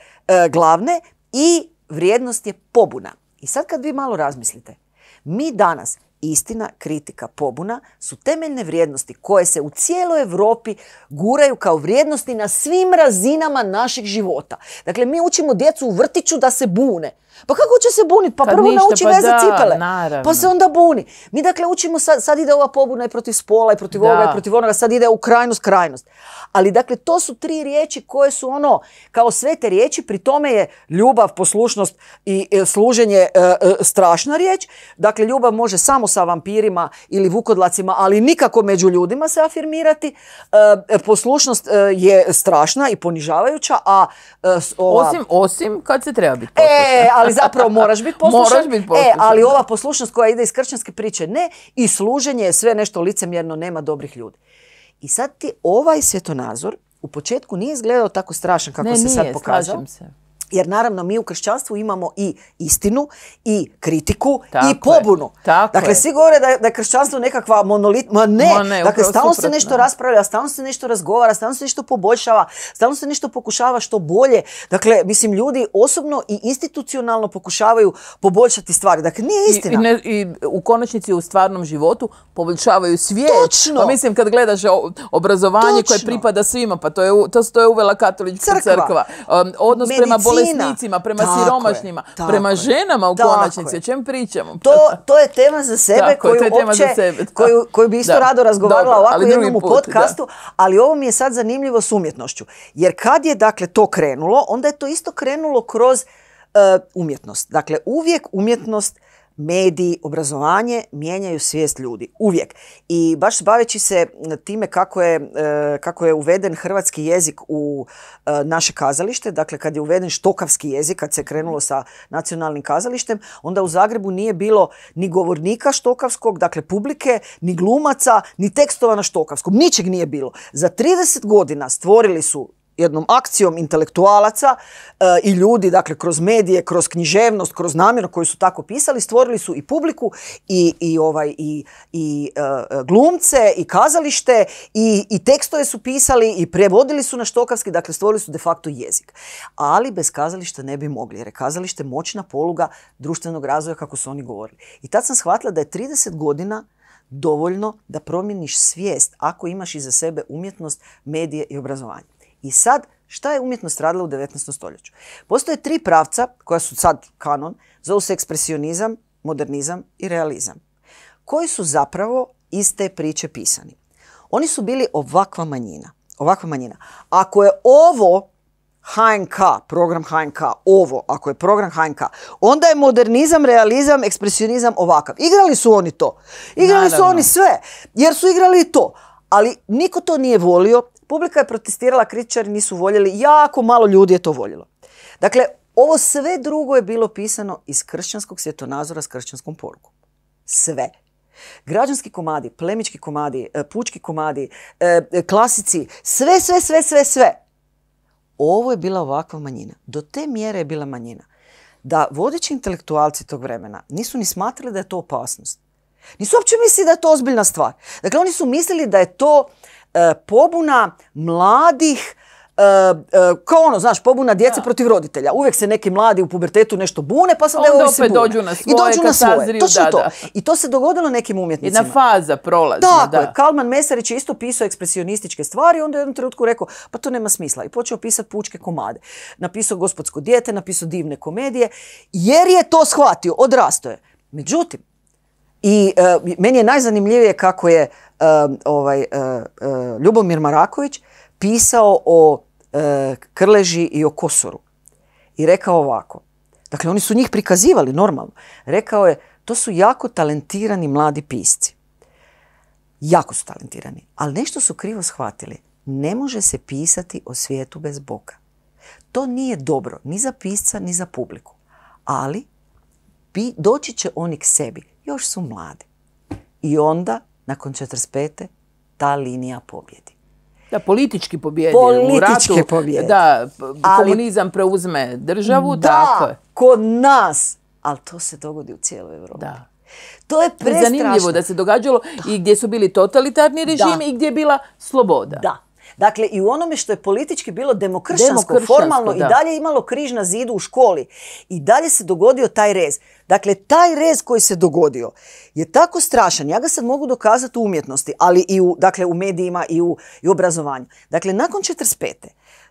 glavne i vrijednost je pobuna. I sad kad vi malo razmislite, mi danas istina, kritika, pobuna su temeljne vrijednosti koje se u cijeloj Europi guraju kao vrijednosti na svim razinama naših života. Dakle, mi učimo djecu u vrtiću da se bune. Pa kako će se buniti? Pa, pa, prvo nauči pa vezati cipele. Pa se onda buni. Mi dakle učimo, sad, ide ova pobuna i protiv spola i protiv ovoga i protiv onoga, sad ide u krajnost, krajnost. Ali dakle to su tri riječi koje su ono, kao sve te riječi, pri tome je ljubav, poslušnost i e, služenje e, e, strašna riječ. Dakle ljubav može samo sa vampirima ili vukodlacima, ali nikako među ljudima se afirmirati. Poslušnost je strašna i ponižavajuća, a... Osim, osim kad se treba biti poslušna ali zapravo moraš biti poslušan. E, ali ova poslušnost koja ide iz kršćanske priče, ne. I služenje je sve nešto licemjerno, nema dobrih ljudi. I sad ti ovaj svjetonazor u početku nije izgledao tako strašan kako se sad pokazao. Se. Jer naravno mi u kršćanstvu imamo i istinu i kritiku i pobunu. dakle, svi govore da je, da kršćanstvo nekakva monolit, ma ne, ma dakle stalno se nešto raspravlja, stalno se nešto razgovara, stalno se nešto poboljšava, stalno se nešto pokušava što bolje. Dakle, mislim ljudi osobno i institucionalno pokušavaju poboljšati stvari. Dakle, nije istina. I, i, u konačnici u stvarnom životu poboljšavaju svijet. Pa mislim kad gledaš obrazovanje koje pripada svima, pa to je to, je uvela katolička crkva. crkva. Um, odnos Medicina. prema bolesnicima, prema tako siromašnjima, prema ženama u konačnici. O čem pričamo? To, to je tema za sebe tako, koju, tema za sebe. Koju, bi isto rado razgovarala ovako jednom u podcastu, ali ovo mi je sad zanimljivo s umjetnošću. Jer kad je dakle to krenulo, onda je to isto krenulo kroz eh, umjetnost. Dakle, uvijek umjetnost mediji, obrazovanje mijenjaju svijest ljudi. Uvijek. I baš baveći se time kako je, e, kako je uveden hrvatski jezik u e, naše kazalište, dakle kad je uveden štokavski jezik, kad se krenulo sa nacionalnim kazalištem, onda u Zagrebu nije bilo ni govornika štokavskog, dakle publike, ni glumaca, ni tekstova na štokavskom. Ničeg nije bilo. Za 30 godina stvorili su jednom akcijom intelektualaca eh, i ljudi, dakle, kroz medije, kroz književnost, kroz namjeru koju su tako pisali, stvorili su i publiku i, i ovaj, i, i eh, glumce i kazalište i, i tekstove su pisali i prevodili su na štokavski, dakle, stvorili su de facto jezik. Ali bez kazališta ne bi mogli, jer je kazalište moćna poluga društvenog razvoja, kako su oni govorili. I tad sam shvatila da je 30 godina dovoljno da promjeniš svijest ako imaš iza sebe umjetnost, medije i obrazovanje. I sad, šta je umjetnost radila u 19. stoljeću? Postoje tri pravca, koja su sad kanon, zovu se ekspresionizam, modernizam i realizam, koji su zapravo iz te priče pisani. Oni su bili ovakva manjina. Ovakva manjina. Ako je ovo HNK, program HNK, ovo, ako je program HNK, onda je modernizam, realizam, ekspresionizam ovakav. Igrali su oni to. Igrali su oni sve, jer su igrali i to. Ali niko to nije volio, Publika je protestirala, kritičari nisu voljeli, jako malo ljudi je to voljelo. Dakle, ovo sve drugo je bilo pisano iz kršćanskog svjetonazora s kršćanskom porukom. Sve. Građanski komadi, plemički komadi, e, pučki komadi, e, e, klasici, sve, sve, sve, sve, sve. Ovo je bila ovakva manjina. Do te mjere je bila manjina. Da vodeći intelektualci tog vremena nisu ni smatrali da je to opasnost. Nisu uopće mislili da je to ozbiljna stvar. Dakle, oni su mislili da je to E, pobuna mladih e, e, kao ono, znaš, pobuna djece protiv roditelja. Uvijek se neki mladi u pubertetu nešto bune, pa sad evo se bune. dođu na I dođu na svoje. to. I to se dogodilo nekim umjetnicima. Jedna faza prolazna, Tako da. je. Kalman Mesarić je isto pisao ekspresionističke stvari, onda je u jednom trenutku rekao, pa to nema smisla. I počeo pisati pučke komade. Napisao gospodsko djete, napisao divne komedije, jer je to shvatio, odrasto je. Međutim, i e, meni je najzanimljivije kako je e, ovaj, e, Ljubomir Maraković pisao o Krleži i o Kosoru. I rekao ovako. Dakle, oni su njih prikazivali normalno. Rekao je, to su jako talentirani mladi pisci. Jako su talentirani. Ali nešto su krivo shvatili. Ne može se pisati o svijetu bez Boga. To nije dobro ni za pisca, ni za publiku. Ali doći će oni k sebi još su mladi. I onda, nakon 45. ta linija pobjedi. Da, politički pobjedi. Politički pobjedi. Da, komunizam preuzme državu. Da, kod nas. Ali to se dogodi u cijeloj Europi. Da. To je prestrašno. Zanimljivo da se događalo i gdje su bili totalitarni režimi i gdje je bila sloboda. Da. Dakle, i u onome što je politički bilo demokršansko, formalno i dalje imalo križ na zidu u školi. I dalje se dogodio taj rez. Dakle, taj rez koji se dogodio je tako strašan. Ja ga sad mogu dokazati u umjetnosti, ali i u, dakle, u medijima i u i obrazovanju. Dakle, nakon 45.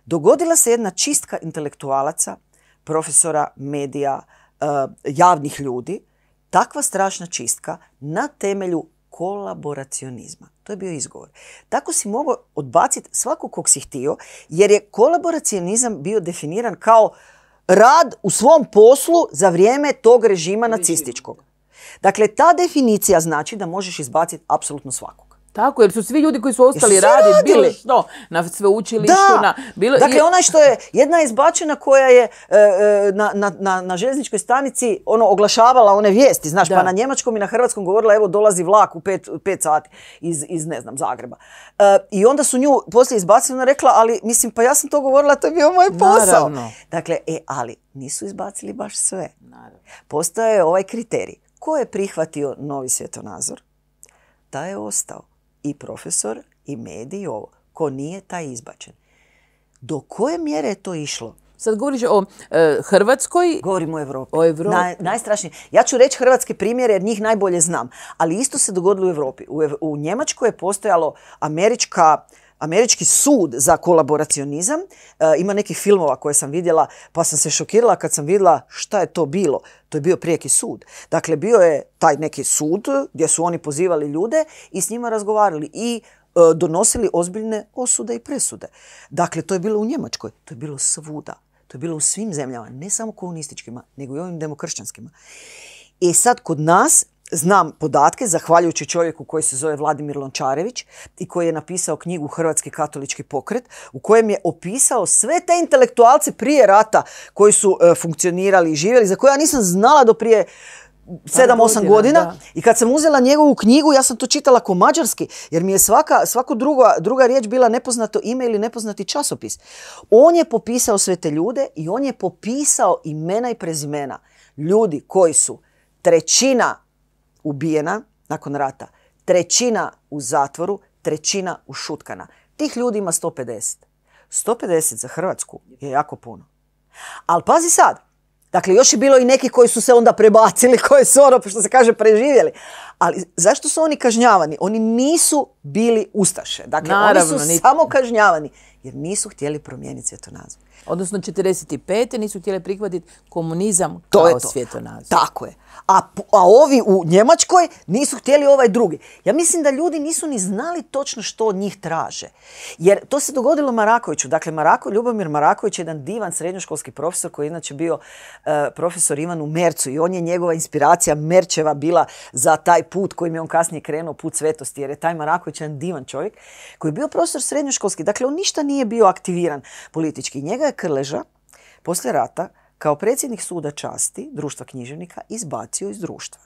dogodila se jedna čistka intelektualaca, profesora, medija, e, javnih ljudi. Takva strašna čistka na temelju kolaboracionizma. To je bio izgovor. Tako si mogao odbaciti svakog kog si htio, jer je kolaboracionizam bio definiran kao rad u svom poslu za vrijeme tog režima nacističkog. Dakle, ta definicija znači da možeš izbaciti apsolutno svaku. Tako, jer su svi ljudi koji su ostali radi bili što? Na sveučilištu, da. dakle, ona što je, jedna je izbačena koja je e, e, na, na, željezničkoj stanici ono, oglašavala one vijesti, znaš, pa na njemačkom i na hrvatskom govorila, evo, dolazi vlak u pet, sati iz, ne znam, Zagreba. E, I onda su nju poslije izbacili, ona rekla, ali, mislim, pa ja sam to govorila, to je bio moj posao. Dakle, e, ali, nisu izbacili baš sve. Naravno. Postoje ovaj kriterij. Ko je prihvatio novi svjetonazor? Taj je ostao i profesor i mediji i ovo. Ko nije, taj izbačen. Do koje mjere je to išlo? Sad govoriš o e, Hrvatskoj. Govorim o Europi. O Evropi. najstrašnije. Ja ću reći hrvatske primjere jer njih najbolje znam. Ali isto se dogodilo u Europi. U, u Njemačkoj je postojalo američka američki sud za kolaboracionizam. Eh, ima nekih filmova koje sam vidjela, pa sam se šokirala kad sam vidjela šta je to bilo. To je bio prijeki sud. Dakle, bio je taj neki sud gdje su oni pozivali ljude i s njima razgovarali i eh, donosili ozbiljne osude i presude. Dakle, to je bilo u Njemačkoj, to je bilo svuda. To je bilo u svim zemljama, ne samo komunističkima, nego i ovim demokršćanskima. I e sad kod nas znam podatke, zahvaljujući čovjeku koji se zove Vladimir Lončarević i koji je napisao knjigu Hrvatski katolički pokret u kojem je opisao sve te intelektualce prije rata koji su e, funkcionirali i živjeli, za koje ja nisam znala do prije 7-8 godina i kad sam uzela njegovu knjigu, ja sam to čitala ko mađarski, jer mi je svaka, svako druga, druga riječ bila nepoznato ime ili nepoznati časopis. On je popisao sve te ljude i on je popisao imena i prezimena ljudi koji su trećina ubijena nakon rata, trećina u zatvoru, trećina u šutkana. Tih ljudi ima 150. 150 za Hrvatsku je jako puno. Ali pazi sad, dakle još je bilo i neki koji su se onda prebacili, koji su ono, što se kaže, preživjeli. Ali zašto su oni kažnjavani? Oni nisu bili ustaše. Dakle, oni su samo kažnjavani jer nisu htjeli promijeniti svjetonazor. Odnosno 45. nisu htjeli prihvatiti komunizam to kao je svjetonazor. Tako je. A, a ovi u Njemačkoj nisu htjeli ovaj drugi. Ja mislim da ljudi nisu ni znali točno što od njih traže. Jer to se dogodilo Marakoviću. Dakle, Marako, Ljubomir Maraković je jedan divan srednjoškolski profesor koji je inače bio uh, profesor Ivanu Mercu i on je njegova inspiracija Merčeva bila za taj put kojim je on kasnije krenuo, put svetosti, jer je taj Maraković jedan divan čovjek, koji je bio profesor srednjoškolski. Dakle, on ništa nije bio aktiviran politički. Njega je Krleža, poslije rata, kao predsjednik suda časti, društva književnika, izbacio iz društva.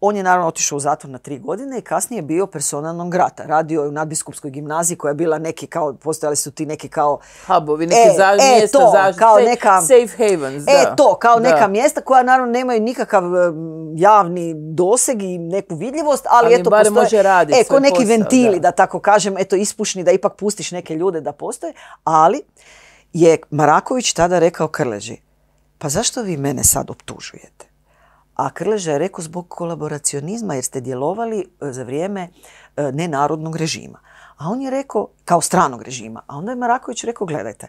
On je naravno otišao u zatvor na tri godine i kasnije bio personalnom grata. Radio je u nadbiskupskoj gimnaziji koja je bila neki kao, postojali su ti neki kao... Hubovi, e, neki e, mjesta kao safe, neka, safe havens. E to, kao neka mjesta koja naravno nemaju nikakav e, javni doseg i neku vidljivost, ali, eto postoje... Može raditi e, ko neki ventili, da. da tako kažem, eto ispušni da ipak pustiš neke ljude da postoje, ali je Maraković tada rekao Krleži, pa zašto vi mene sad optužujete? A Krleža je rekao zbog kolaboracionizma jer ste djelovali e, za vrijeme e, nenarodnog režima. A on je rekao, kao stranog režima, a onda je Maraković rekao, gledajte,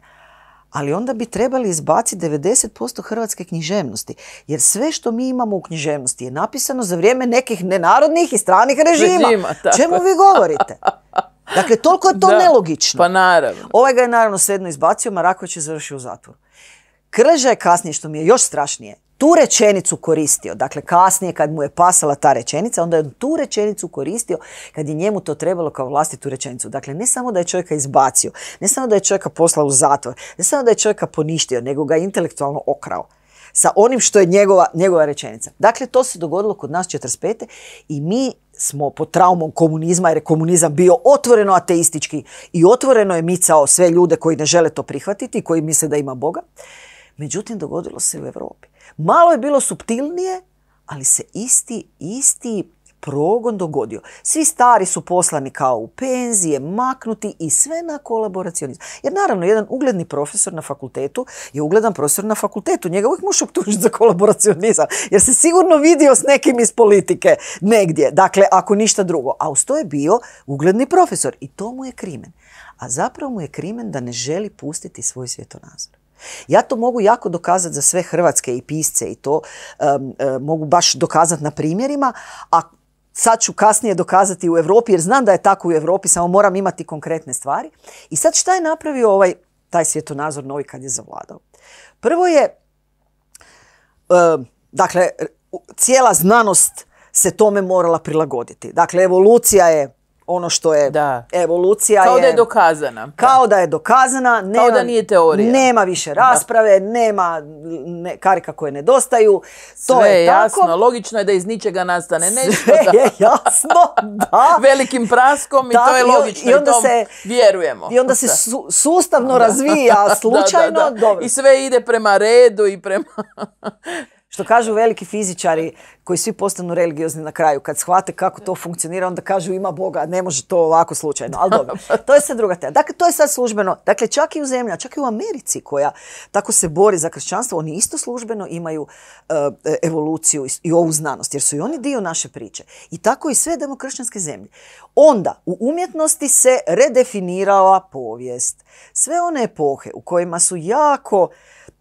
ali onda bi trebali izbaciti 90% hrvatske književnosti. Jer sve što mi imamo u književnosti je napisano za vrijeme nekih nenarodnih i stranih režima. Čemu vi govorite? Dakle, toliko je to pa nelogično. Pa naravno. Ovaj ga je naravno sedno izbacio, Maraković je završio u zatvoru. Krleža je kasnije, što mi je još strašnije, tu rečenicu koristio, dakle kasnije kad mu je pasala ta rečenica, onda je tu rečenicu koristio kad je njemu to trebalo kao vlastitu rečenicu. Dakle, ne samo da je čovjeka izbacio, ne samo da je čovjeka poslao u zatvor, ne samo da je čovjeka poništio, nego ga je intelektualno okrao sa onim što je njegova, njegova rečenica. Dakle, to se dogodilo kod nas 45. i mi smo pod traumom komunizma, jer je komunizam bio otvoreno ateistički i otvoreno je micao sve ljude koji ne žele to prihvatiti i koji misle da ima Boga. Međutim, dogodilo se u Europi. Malo je bilo subtilnije, ali se isti, isti progon dogodio. Svi stari su poslani kao u penzije, maknuti i sve na kolaboracionizam. Jer naravno, jedan ugledni profesor na fakultetu je ugledan profesor na fakultetu. Njega uvijek može optužiti za kolaboracionizam, jer se sigurno vidio s nekim iz politike negdje. Dakle, ako ništa drugo. A uz to je bio ugledni profesor i to mu je krimen. A zapravo mu je krimen da ne želi pustiti svoj svjetonazor. Ja to mogu jako dokazati za sve hrvatske i pisce i to e, mogu baš dokazati na primjerima, a sad ću kasnije dokazati u Europi jer znam da je tako u Europi, samo moram imati konkretne stvari. I sad šta je napravio ovaj taj svjetonazor novi kad je zavladao? Prvo je, dakle, cijela znanost se tome morala prilagoditi. Dakle, evolucija je ono što je da. evolucija kao je... da je dokazana. Kao da je dokazana. Nema, kao da nije teorija. Nema više rasprave, nema ne, karika koje nedostaju. Sve to je jasno. Logično je da iz ničega nastane nešto. Sve je jasno, da. Velikim praskom i to je logično. I onda, se, vjerujemo. I onda se sustavno razvija slučajno. I sve ide prema redu i prema... Što kažu veliki fizičari koji svi postanu religiozni na kraju, kad shvate kako to funkcionira, onda kažu ima Boga, ne može to ovako slučajno, ali dobro. To je sad druga tema. Dakle, to je sad službeno. Dakle, čak i u zemlji, čak i u Americi koja tako se bori za kršćanstvo, oni isto službeno imaju eh, evoluciju i ovu znanost, jer su i oni dio naše priče. I tako i sve demokršćanske zemlje. Onda, u umjetnosti se redefinirala povijest. Sve one epohe u kojima su jako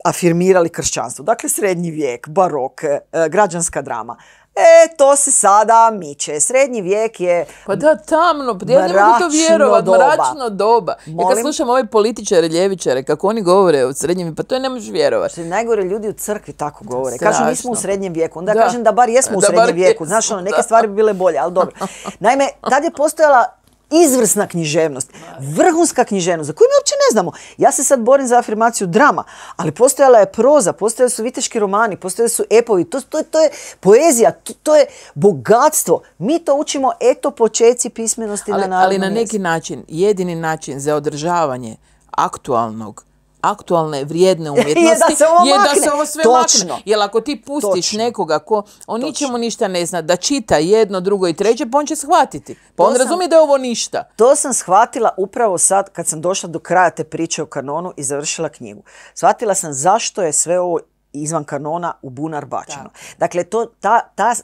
afirmirali kršćanstvo. Dakle, srednji vijek, barok, e, građanska drama. E, to se sada miče. Srednji vijek je Pa da, tamno, pa ja ne mogu to vjerovat, mračno doba. Ja e, kad slušam ove političare, ljevičare, kako oni govore o srednjem pa to ne možeš vjerovati. Znači, najgore ljudi u crkvi tako govore. Kažu, mi smo u srednjem vijeku. Onda kažem da bar jesmo u srednjem vijeku. Znaš, ono, neke stvari bi bile bolje, ali dobro. Naime, tad je postojala izvrsna književnost, vrhunska književnost, za koju mi uopće ne znamo. Ja se sad borim za afirmaciju drama, ali postojala je proza, postojali su viteški romani, postojali su epovi, to, to je poezija, to, je bogatstvo. Mi to učimo, eto, počeci pismenosti ali, na Ali na neki način, jedini način za održavanje aktualnog aktualne vrijedne umjetnosti je da se ovo, sve makne. Jer ako ti pustiš nekoga ko on ničemu ništa ne zna, da čita jedno, drugo i treće, pa on će shvatiti. Pa on razumije da je ovo ništa. To sam shvatila upravo sad kad sam došla do kraja te priče o kanonu i završila knjigu. Shvatila sam zašto je sve ovo izvan kanona u bunar bačeno. Dakle,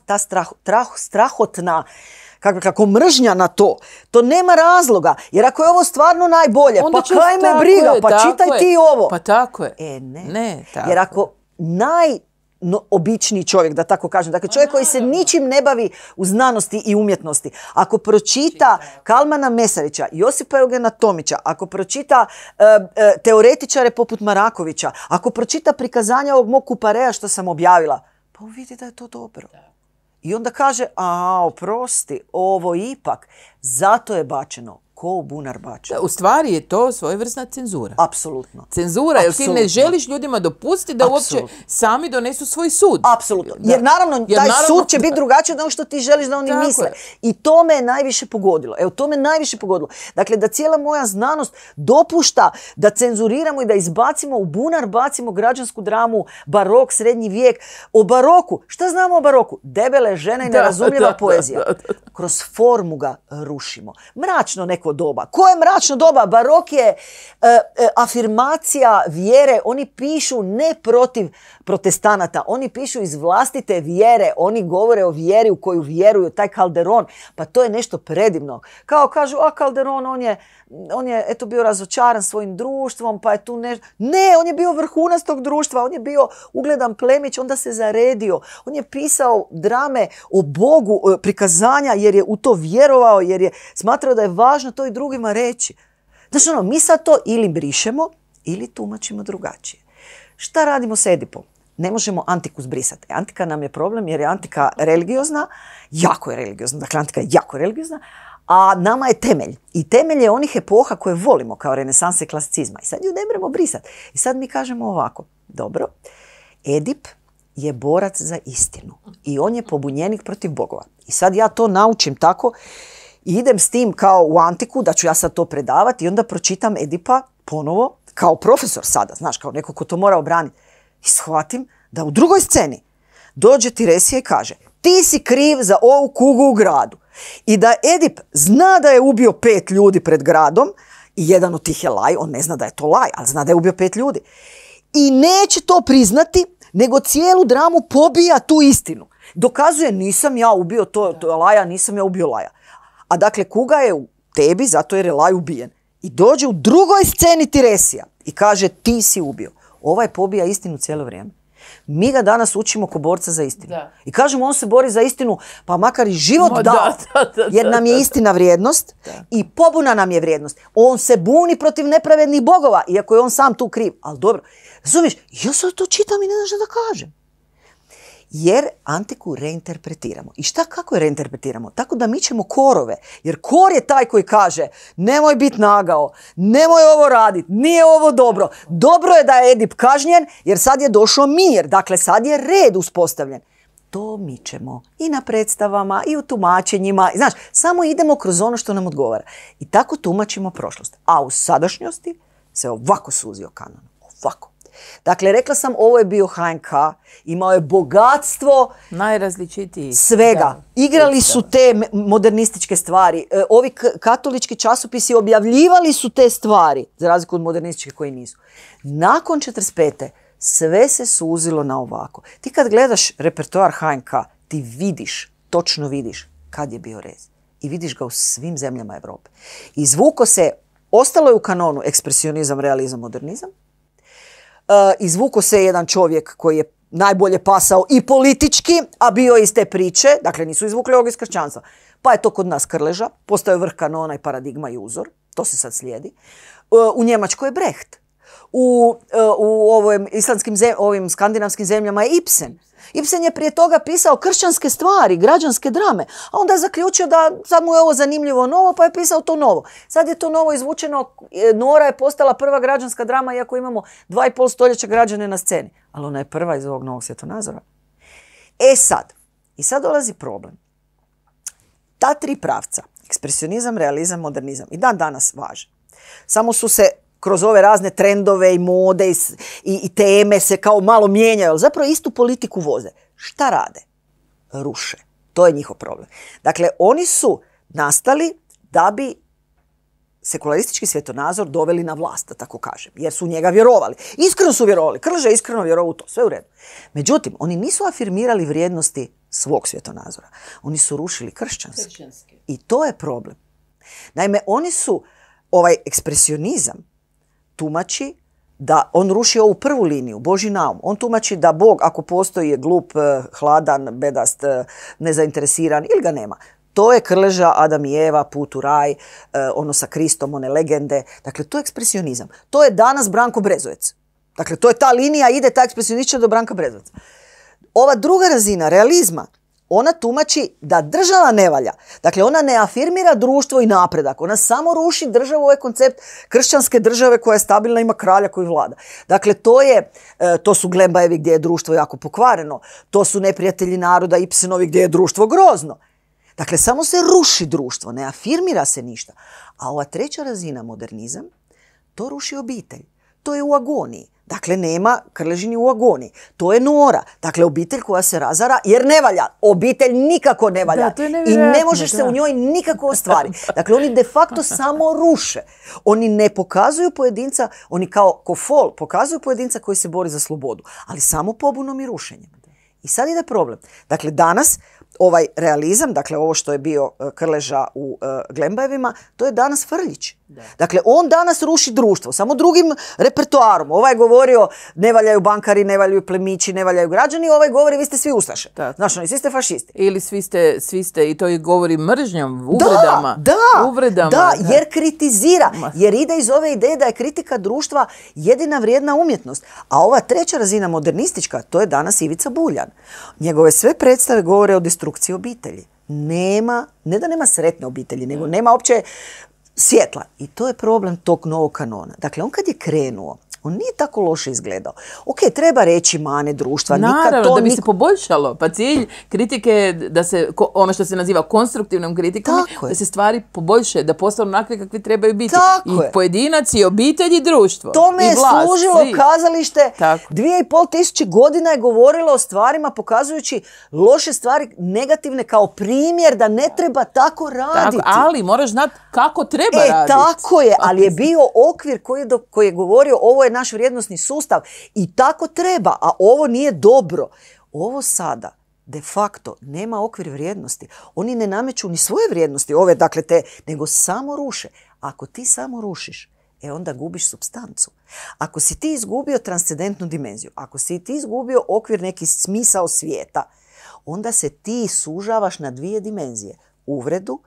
ta, strahotna kako, kako mržnja na to, to nema razloga. Jer ako je ovo stvarno najbolje, pa kaj me briga, pa čitaj ti ovo. Pa tako je. E ne, ne jer ako naj obični čovjek, da tako kažem. Dakle, pa čovjek koji se ničim ne bavi u znanosti i umjetnosti. Ako pročita Kalmana Mesarića, Josipa Eugena Tomića, ako pročita e, e, teoretičare poput Marakovića, ako pročita prikazanja ovog mog kupareja što sam objavila, pa uvidi da je to dobro. I onda kaže, a oprosti, ovo ipak, zato je bačeno ko u bunar U stvari je to svojevrsna cenzura. Apsolutno. Cenzura, jer ti ne želiš ljudima dopustiti da uopće sami donesu svoj sud. Apsolutno. Jer naravno taj sud će biti drugačiji od što ti želiš da oni misle. I to me je najviše pogodilo. Evo, to me najviše pogodilo. Dakle, da cijela moja znanost dopušta da cenzuriramo i da izbacimo u bunar, bacimo građansku dramu, barok, srednji vijek. O baroku, šta znamo o baroku? Debele žene i nerazumljiva poezija. Kroz formu ga rušimo. Mračno neko doba. Koje mračno doba? Barok je e, e, afirmacija vjere. Oni pišu ne protiv protestanata, oni pišu iz vlastite vjere, oni govore o vjeri u koju vjeruju, taj Kalderon, pa to je nešto predivno. Kao kažu, a Calderon, on je, on je eto bio razočaran svojim društvom, pa je tu nešto... Ne, on je bio vrhunac tog društva, on je bio ugledan plemić, onda se zaredio. On je pisao drame o Bogu, prikazanja, jer je u to vjerovao, jer je smatrao da je važno to i drugima reći. Znači ono, mi sad to ili brišemo, ili tumačimo drugačije. Šta radimo s Edipom? Ne možemo antiku zbrisati. E, antika nam je problem jer je antika religiozna, jako je religiozna, dakle antika je jako religiozna, a nama je temelj. I temelj je onih epoha koje volimo kao renesanse i klasicizma. I sad ju ne moramo brisati. I sad mi kažemo ovako, dobro, Edip je borac za istinu i on je pobunjenik protiv bogova. I sad ja to naučim tako i idem s tim kao u antiku da ću ja sad to predavati i onda pročitam Edipa ponovo kao profesor sada, znaš, kao neko ko to mora obraniti, ishvatim shvatim da u drugoj sceni dođe Tiresija i kaže ti si kriv za ovu kugu u gradu. I da Edip zna da je ubio pet ljudi pred gradom i jedan od tih je laj, on ne zna da je to laj, ali zna da je ubio pet ljudi. I neće to priznati, nego cijelu dramu pobija tu istinu. Dokazuje nisam ja ubio to, to laja, nisam ja ubio laja. A dakle, kuga je u tebi zato jer je laj ubijen. I dođe u drugoj sceni Tiresija i kaže ti si ubio. Ovaj pobija istinu cijelo vrijeme. Mi ga danas učimo ko borca za istinu. I kažemo on se bori za istinu, pa makar i život da, jer nam je istina vrijednost i pobuna nam je vrijednost. On se buni protiv nepravednih bogova, iako je on sam tu kriv. Ali dobro, razumiješ, ja sad to čitam i ne znam što da kažem jer antiku reinterpretiramo. I šta kako je reinterpretiramo? Tako da mi ćemo korove, jer kor je taj koji kaže nemoj biti nagao, nemoj ovo radit, nije ovo dobro, dobro je da je Edip kažnjen jer sad je došao mir, dakle sad je red uspostavljen. To mićemo i na predstavama i u tumačenjima, znaš, samo idemo kroz ono što nam odgovara. I tako tumačimo prošlost, a u sadašnjosti se ovako suzio kanon, ovako. Dakle, rekla sam, ovo je bio HNK, imao je bogatstvo najrazličitiji svega. Igrali su te modernističke stvari. E, ovi katolički časopisi objavljivali su te stvari, za razliku od modernističke koji nisu. Nakon 45. sve se suzilo na ovako. Ti kad gledaš repertoar HNK, ti vidiš, točno vidiš kad je bio rez. I vidiš ga u svim zemljama Europe. I zvuko se, ostalo je u kanonu ekspresionizam, realizam, modernizam, Eh, izvuko se jedan čovjek koji je najbolje pasao i politički, a bio iz te priče, dakle nisu izvukli ovog iz kršćanstva. Pa je to kod nas Krleža, postao je vrh kanona i paradigma i uzor, to se sad slijedi. Eh, u Njemačkoj je Brecht, u, eh, ovim, ovim skandinavskim zemljama je Ibsen. Ibsen je prije toga pisao kršćanske stvari, građanske drame, a onda je zaključio da sad mu je ovo zanimljivo novo, pa je pisao to novo. Sad je to novo izvučeno, e, Nora je postala prva građanska drama, iako imamo dva i pol stoljeća građane na sceni. Ali ona je prva iz ovog novog svjetonazora. E sad, i sad dolazi problem. Ta tri pravca, ekspresionizam, realizam, modernizam, i dan danas važe. Samo su se kroz ove razne trendove i mode i, i, teme se kao malo mijenjaju, ali zapravo istu politiku voze. Šta rade? Ruše. To je njihov problem. Dakle, oni su nastali da bi sekularistički svjetonazor doveli na vlast, da tako kažem, jer su njega vjerovali. Iskreno su vjerovali, krže iskreno vjerovao u to, sve u redu. Međutim, oni nisu afirmirali vrijednosti svog svjetonazora. Oni su rušili kršćanski. I to je problem. Naime, oni su ovaj ekspresionizam tumači da on ruši ovu prvu liniju, Boži naum. On tumači da Bog, ako postoji, je glup, e, hladan, bedast, e, nezainteresiran ili ga nema. To je Krleža, Adam i Eva, Put u raj, e, ono sa Kristom, one legende. Dakle, to je ekspresionizam. To je danas Branko Brezovec. Dakle, to je ta linija, ide ta ekspresionizam do Branka Brezovca. Ova druga razina realizma, ona tumači da država ne valja. Dakle, ona ne afirmira društvo i napredak. Ona samo ruši državu, ovaj koncept kršćanske države koja je stabilna, ima kralja koji vlada. Dakle, to, je, e, to su Glembajevi gdje je društvo jako pokvareno. To su neprijatelji naroda ipsenovi gdje je društvo grozno. Dakle, samo se ruši društvo, ne afirmira se ništa. A ova treća razina, modernizam, to ruši obitelj. To je u agoniji. Dakle, nema krležini u agoni. To je nora. Dakle, obitelj koja se razara jer ne valja. Obitelj nikako ne valja. I ne možeš se u njoj nikako ostvariti. Dakle, oni de facto samo ruše. Oni ne pokazuju pojedinca, oni kao kofol pokazuju pojedinca koji se bori za slobodu. Ali samo pobunom i rušenjem. I sad ide problem. Dakle, danas ovaj realizam, dakle ovo što je bio e, Krleža u e, Glembajevima, to je danas Frljić. Dakle, on danas ruši društvo, samo drugim repertoarom. Ovaj je govorio ne valjaju bankari, ne valjaju plemići, ne valjaju građani, ovaj govori vi ste svi ustaše. Znači, oni svi ste fašisti. Ili svi ste, svi ste i to je govori mržnjom, uvredama. Da, da, jer kritizira, jer ide iz ove ideje da je kritika društva jedina vrijedna umjetnost. A ova treća razina modernistička, to je danas Ivica Buljan. Njegove sve predstave govore o destrukciji obitelji. Nema, ne da nema sretne obitelji, nego nema opće svjetla. I to je problem tog novog kanona. Dakle, on kad je krenuo, on nije tako loše izgledao. Ok, treba reći mane društva. Naravno, da bi se poboljšalo. Pa cilj kritike je da se, ono što se naziva konstruktivnom kritikom, da se stvari poboljše, da postanu onakve kakvi trebaju biti. I pojedinac, i obitelj, i društvo. me je služilo kazalište. Dvije i pol tisuće godina je govorilo o stvarima pokazujući loše stvari, negativne, kao primjer da ne treba tako raditi. ali moraš znati kako treba e, Tako je, ali je bio okvir koji do, koji je govorio ovo je naš vrijednostni sustav i tako treba, a ovo nije dobro. Ovo sada de facto nema okvir vrijednosti. Oni ne nameću ni svoje vrijednosti, ove dakle te, nego samo ruše. Ako ti samo rušiš, e onda gubiš substancu. Ako si ti izgubio transcendentnu dimenziju, ako si ti izgubio okvir neki smisao svijeta, onda se ti sužavaš na dvije dimenzije. Uvredu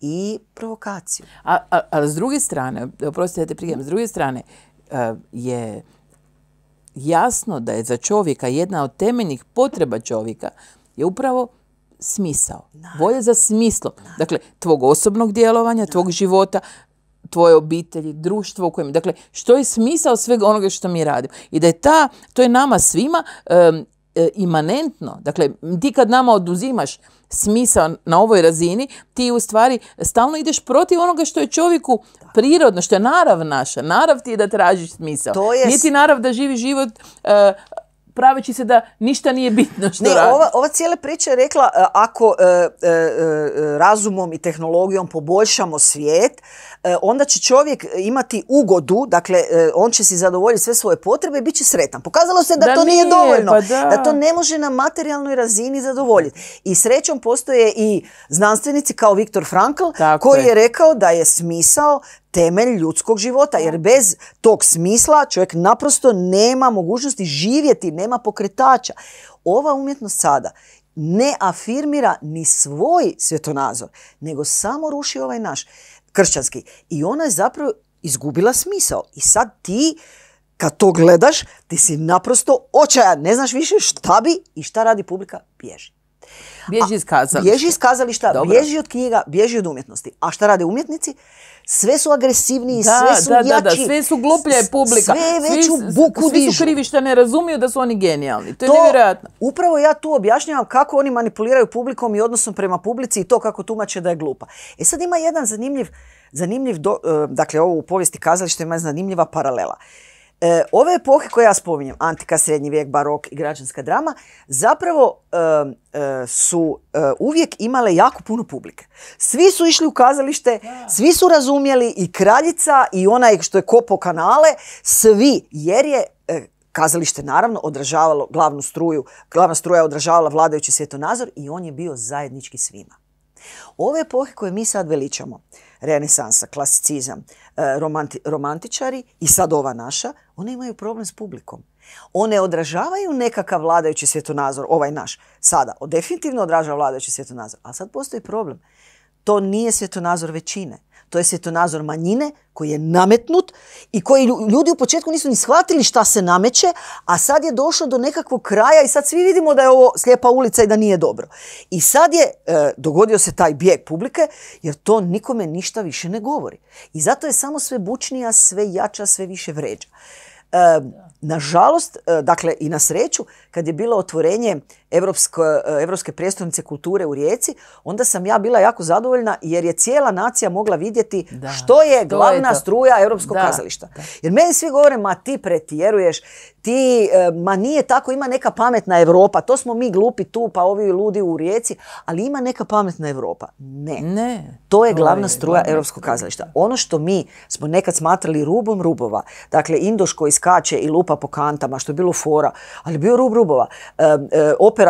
i provokaciju. A, s druge strane, oprostite, da te prijem, s druge strane, E, je jasno da je za čovjeka jedna od temeljnih potreba čovjeka je upravo smisao. Volje za smislom. Dakle, tvog osobnog djelovanja, tvog života, tvoje obitelji, društvo u kojem... Dakle, što je smisao svega onoga što mi radimo. I da je ta, to je nama svima E, imanentno. Dakle, ti kad nama oduzimaš smisao na ovoj razini, ti u stvari stalno ideš protiv onoga što je čovjeku prirodno, što je narav naša. Narav ti je da tražiš smisao. Nije ti narav da živi život e, praveći se da ništa nije bitno što Ova, ova cijela priča je rekla e, ako e, e, razumom i tehnologijom poboljšamo svijet, onda će čovjek imati ugodu, dakle on će si zadovoljiti sve svoje potrebe i bit će sretan. Pokazalo se da, to nije, dovoljno, pa da. to ne može na materijalnoj razini zadovoljiti. I srećom postoje i znanstvenici kao Viktor Frankl koji je rekao da je smisao temelj ljudskog života, jer bez tog smisla čovjek naprosto nema mogućnosti živjeti, nema pokretača. Ova umjetnost sada ne afirmira ni svoj svjetonazor, nego samo ruši ovaj naš kršćanski. I ona je zapravo izgubila smisao. I sad ti, kad to gledaš, ti si naprosto očajan. Ne znaš više šta bi i šta radi publika, bježi. Bježi iz kazališta. Bježi iz kazališta, bježi od knjiga, bježi od umjetnosti. A šta rade umjetnici? sve su agresivniji, sve su jači. sve su gluplja je publika. Sve veću su ne razumiju da su oni genijalni. To je nevjerojatno. Upravo ja tu objašnjavam kako oni manipuliraju publikom i odnosom prema publici i to kako tumače da je glupa. E sad ima jedan zanimljiv, zanimljiv e, dakle ovo u povijesti kazališta ima zanimljiva paralela. E, ove epohe koje ja spominjem, antika, srednji vijek, barok i građanska drama, zapravo e, e, su uvijek imale jako puno publike. Svi su išli u kazalište, svi su razumjeli i kraljica i onaj što je kopao kanale, svi, jer je kazalište naravno odražavalo glavnu struju, glavna struja odražavala vladajući svjetonazor i on je bio zajednički svima. Ove epohe koje mi sad veličamo, renesansa, klasicizam, e, romantičari i sad ova naša, one imaju problem s publikom. One odražavaju nekakav vladajući svjetonazor, ovaj naš, sada, definitivno odražava vladajući svjetonazor, ali sad postoji problem. To nije svjetonazor većine. To je svjetonazor manjine koji je nametnut i koji ljudi u početku nisu ni shvatili šta se nameće, a sad je došlo do nekakvog kraja i sad svi vidimo da je ovo slijepa ulica i da nije dobro. I sad je e, dogodio se taj bijeg publike jer to nikome ništa više ne govori. I zato je samo sve bučnija, sve jača, sve više vređa. E, nažalost, e, dakle i na sreću, kad je bilo otvorenje europske eh, Evropske prijestolnice kulture u Rijeci, onda sam ja bila jako zadovoljna jer je cijela nacija mogla vidjeti što je glavna struja Europskog kazališta. Jer meni svi govore, ma ti pretjeruješ, ti, eh, ma nije tako, ima neka pametna Europa, to smo mi glupi tu, pa ovi ludi u Rijeci, ali ima neka pametna Europa. Ne. ne to je glavna struja Evropskog Europskog kazališta. Ono što mi smo nekad smatrali rubom rubova, dakle Indoš koji skače i lupa po kantama, što je bilo fora, ali bio rub rubova. E,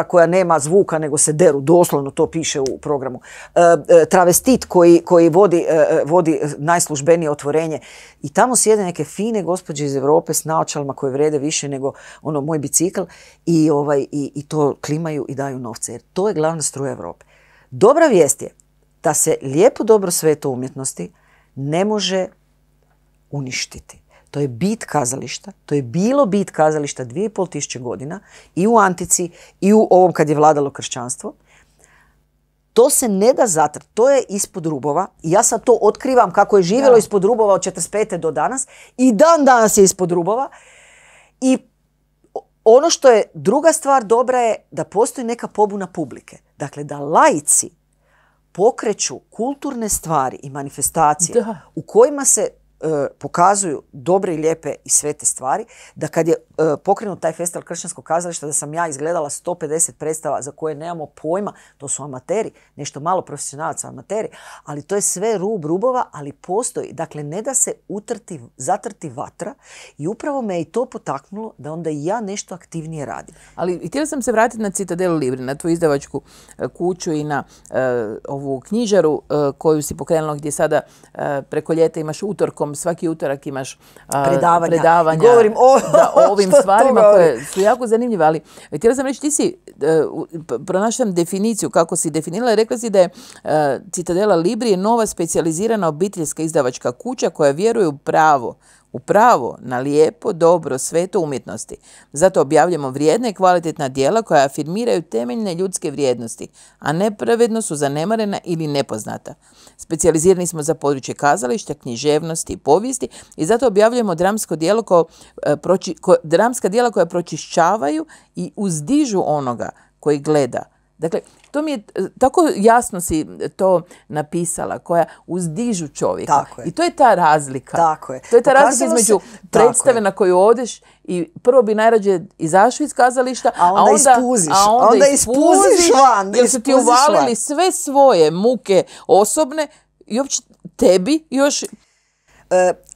koja nema zvuka nego se deru, doslovno to piše u programu. E, e, travestit koji, e, vodi, najslužbenije otvorenje i tamo sjede neke fine gospođe iz Europe s naočalima koje vrede više nego ono moj bicikl i, ovaj, i, i to klimaju i daju novce jer to je glavna struja Europe. Dobra vijest je da se lijepo dobro sveto umjetnosti ne može uništiti. To je bit kazališta, to je bilo bit kazališta 2500 godina i u antici i u ovom kad je vladalo kršćanstvo. To se ne da zatrati. to je ispod rubova ja sad to otkrivam kako je živjelo ispod rubova od 45. do danas i dan danas je ispod rubova i ono što je druga stvar dobra je da postoji neka pobuna publike. Dakle, da lajci pokreću kulturne stvari i manifestacije u kojima se E, pokazuju dobre i lijepe i svete stvari, da kad je e, pokrenut taj festival kršćanskog kazališta, da sam ja izgledala 150 predstava za koje nemamo pojma, to su amateri, nešto malo profesionalaca amateri, ali to je sve rub rubova, ali postoji. Dakle, ne da se utrti, zatrti vatra i upravo me je i to potaknulo da onda i ja nešto aktivnije radim. Ali htjela sam se vratiti na Citadelu Libri, na tvoju izdavačku e, kuću i na ovu knjižaru koju si pokrenula gdje sada preko ljeta imaš utorkom svaki utorak imaš predavanja. Govorim o, ovim stvarima koje su jako zanimljive. Ali e, htjela sam reći, ti si, e, pronašam definiciju kako si definirala. Rekla si da je e, Citadela Libri je nova specijalizirana obiteljska izdavačka kuća koja vjeruje u pravo Upravo, na lijepo, dobro, sveto umjetnosti. Zato objavljamo vrijedne i kvalitetna dijela koja afirmiraju temeljne ljudske vrijednosti, a nepravedno su zanemarena ili nepoznata. Specijalizirani smo za područje kazališta, književnosti i povijesti i zato objavljujemo dramsko dijelo e, dramska dijela koja pročišćavaju i uzdižu onoga koji gleda, Dakle, to mi je e, tako jasno si to napisala koja uzdižu čovjeka. je. I to je ta razlika. Tako je. To je ta razlika između predstave na koju odeš i prvo bi najrađe izašao iz kazališta, a onda, onda ispuziš, onda, van, jer su ti uvalili sve svoje muke osobne i uopće tebi još e,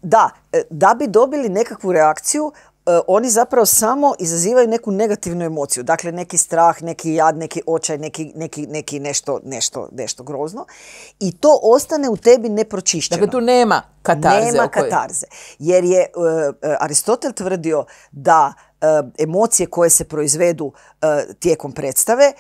da, e, da bi dobili nekakvu reakciju, E, oni zapravo samo izazivaju neku negativnu emociju. Dakle, neki strah, neki jad, neki očaj, neki, neki, neki nešto, nešto, nešto grozno. I to ostane u tebi nepročišćeno. Dakle, tu nema katarze. Nema katarze. Jer je uh, Aristotel tvrdio da emocije koje se proizvedu tijekom predstave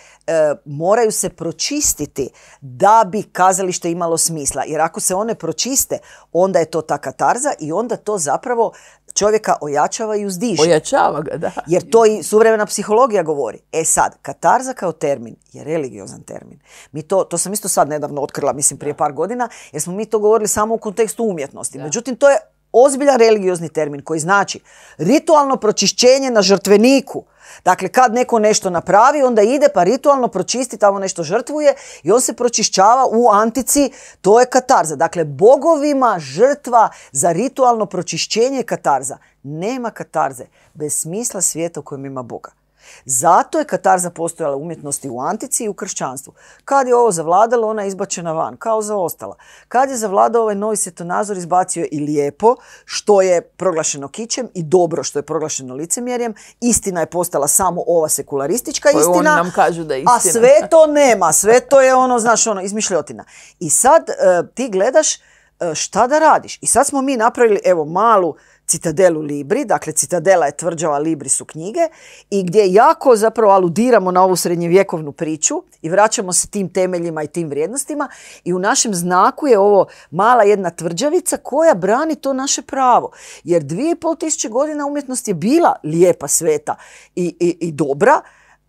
moraju se pročistiti da bi kazalište imalo smisla. Jer ako se one pročiste, onda je to ta katarza i onda to zapravo čovjeka ojačava i uzdiže. Ojačava ga, da. Jer to i suvremena psihologija govori. E sad, katarza kao termin je religiozan termin. Mi to, to sam isto sad nedavno otkrila, mislim prije par godina, jer smo mi to govorili samo u kontekstu umjetnosti. Međutim, to je ozbiljan religiozni termin koji znači ritualno pročišćenje na žrtveniku. Dakle, kad neko nešto napravi, onda ide pa ritualno pročisti, tamo nešto žrtvuje i on se pročišćava u antici, to je katarza. Dakle, bogovima žrtva za ritualno pročišćenje je katarza. Nema katarze bez smisla svijeta u kojem ima Boga. Zato je katarza postojala umjetnosti u antici i u kršćanstvu. Kad je ovo zavladalo, ona je izbačena van, kao zaostala. Kad je zavladao ovaj novi svjetonazor, izbacio je i lijepo, što je proglašeno kićem i dobro što je proglašeno licemjerjem. Istina je postala samo ova sekularistička istina. nam da A sve to nema, sve to je ono, znaš, ono, izmišljotina. I sad eh, ti gledaš eh, šta da radiš. I sad smo mi napravili, evo, malu Citadelu Libri, dakle Citadela je tvrđava, Libri su knjige i gdje jako zapravo aludiramo na ovu srednjevjekovnu priču i vraćamo se tim temeljima i tim vrijednostima i u našem znaku je ovo mala jedna tvrđavica koja brani to naše pravo. Jer dvije pol tisuće godina umjetnost je bila lijepa sveta i, i dobra,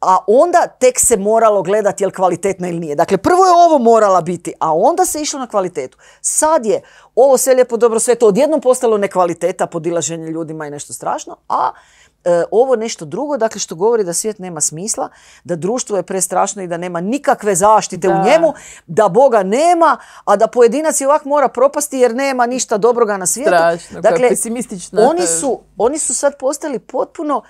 a onda tek se moralo gledati jel kvalitetna ili nije. Dakle, prvo je ovo morala biti, a onda se išlo na kvalitetu. Sad je ovo sve lijepo dobro, sve to odjednom postalo nekvaliteta, podilaženje ljudima i nešto strašno, a e, ovo nešto drugo, dakle što govori da svijet nema smisla, da društvo je prestrašno i da nema nikakve zaštite u njemu, da Boga nema, a da pojedinac i ovak mora propasti jer nema ništa dobroga na svijetu. Strašno, dakle, pesimistično. Oni oni su sad postali potpuno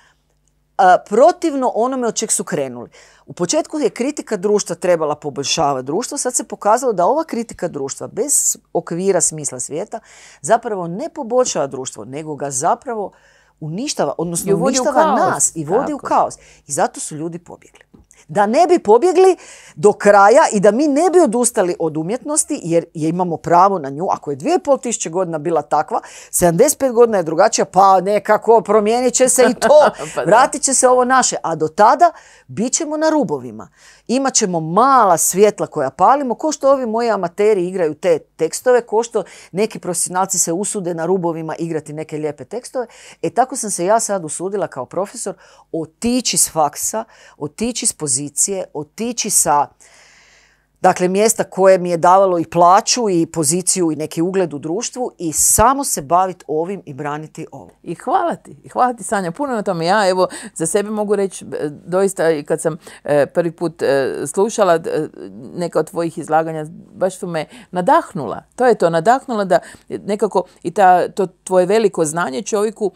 protivno onome od čeg su krenuli. U početku je kritika društva trebala poboljšavati društvo, sad se pokazalo da ova kritika društva bez okvira smisla svijeta zapravo ne poboljšava društvo, nego ga zapravo uništava, odnosno uništava nas i vodi u kaos. I zato su ljudi pobjegli da ne bi pobjegli do kraja i da mi ne bi odustali od umjetnosti jer je imamo pravo na nju. Ako je 2500 godina bila takva, 75 godina je drugačija, pa nekako promijenit će se i to, pa vratit će se ovo naše. A do tada bit ćemo na rubovima. Imat ćemo mala svjetla koja palimo, ko što ovi moji amateri igraju te tekstove, ko što neki profesionalci se usude na rubovima igrati neke lijepe tekstove. E tako sam se ja sad usudila kao profesor otići s faksa, otići s pozicije, otići sa dakle mjesta koje mi je davalo i plaću i poziciju i neki ugled u društvu i samo se baviti ovim i braniti ovo. I hvala ti, i hvala ti Sanja, puno na tome. Ja evo za sebe mogu reći e, doista i kad sam e, prvi put e, slušala neka od tvojih izlaganja, baš su me nadahnula. To je to, nadahnula da nekako i ta, to tvoje veliko znanje čovjeku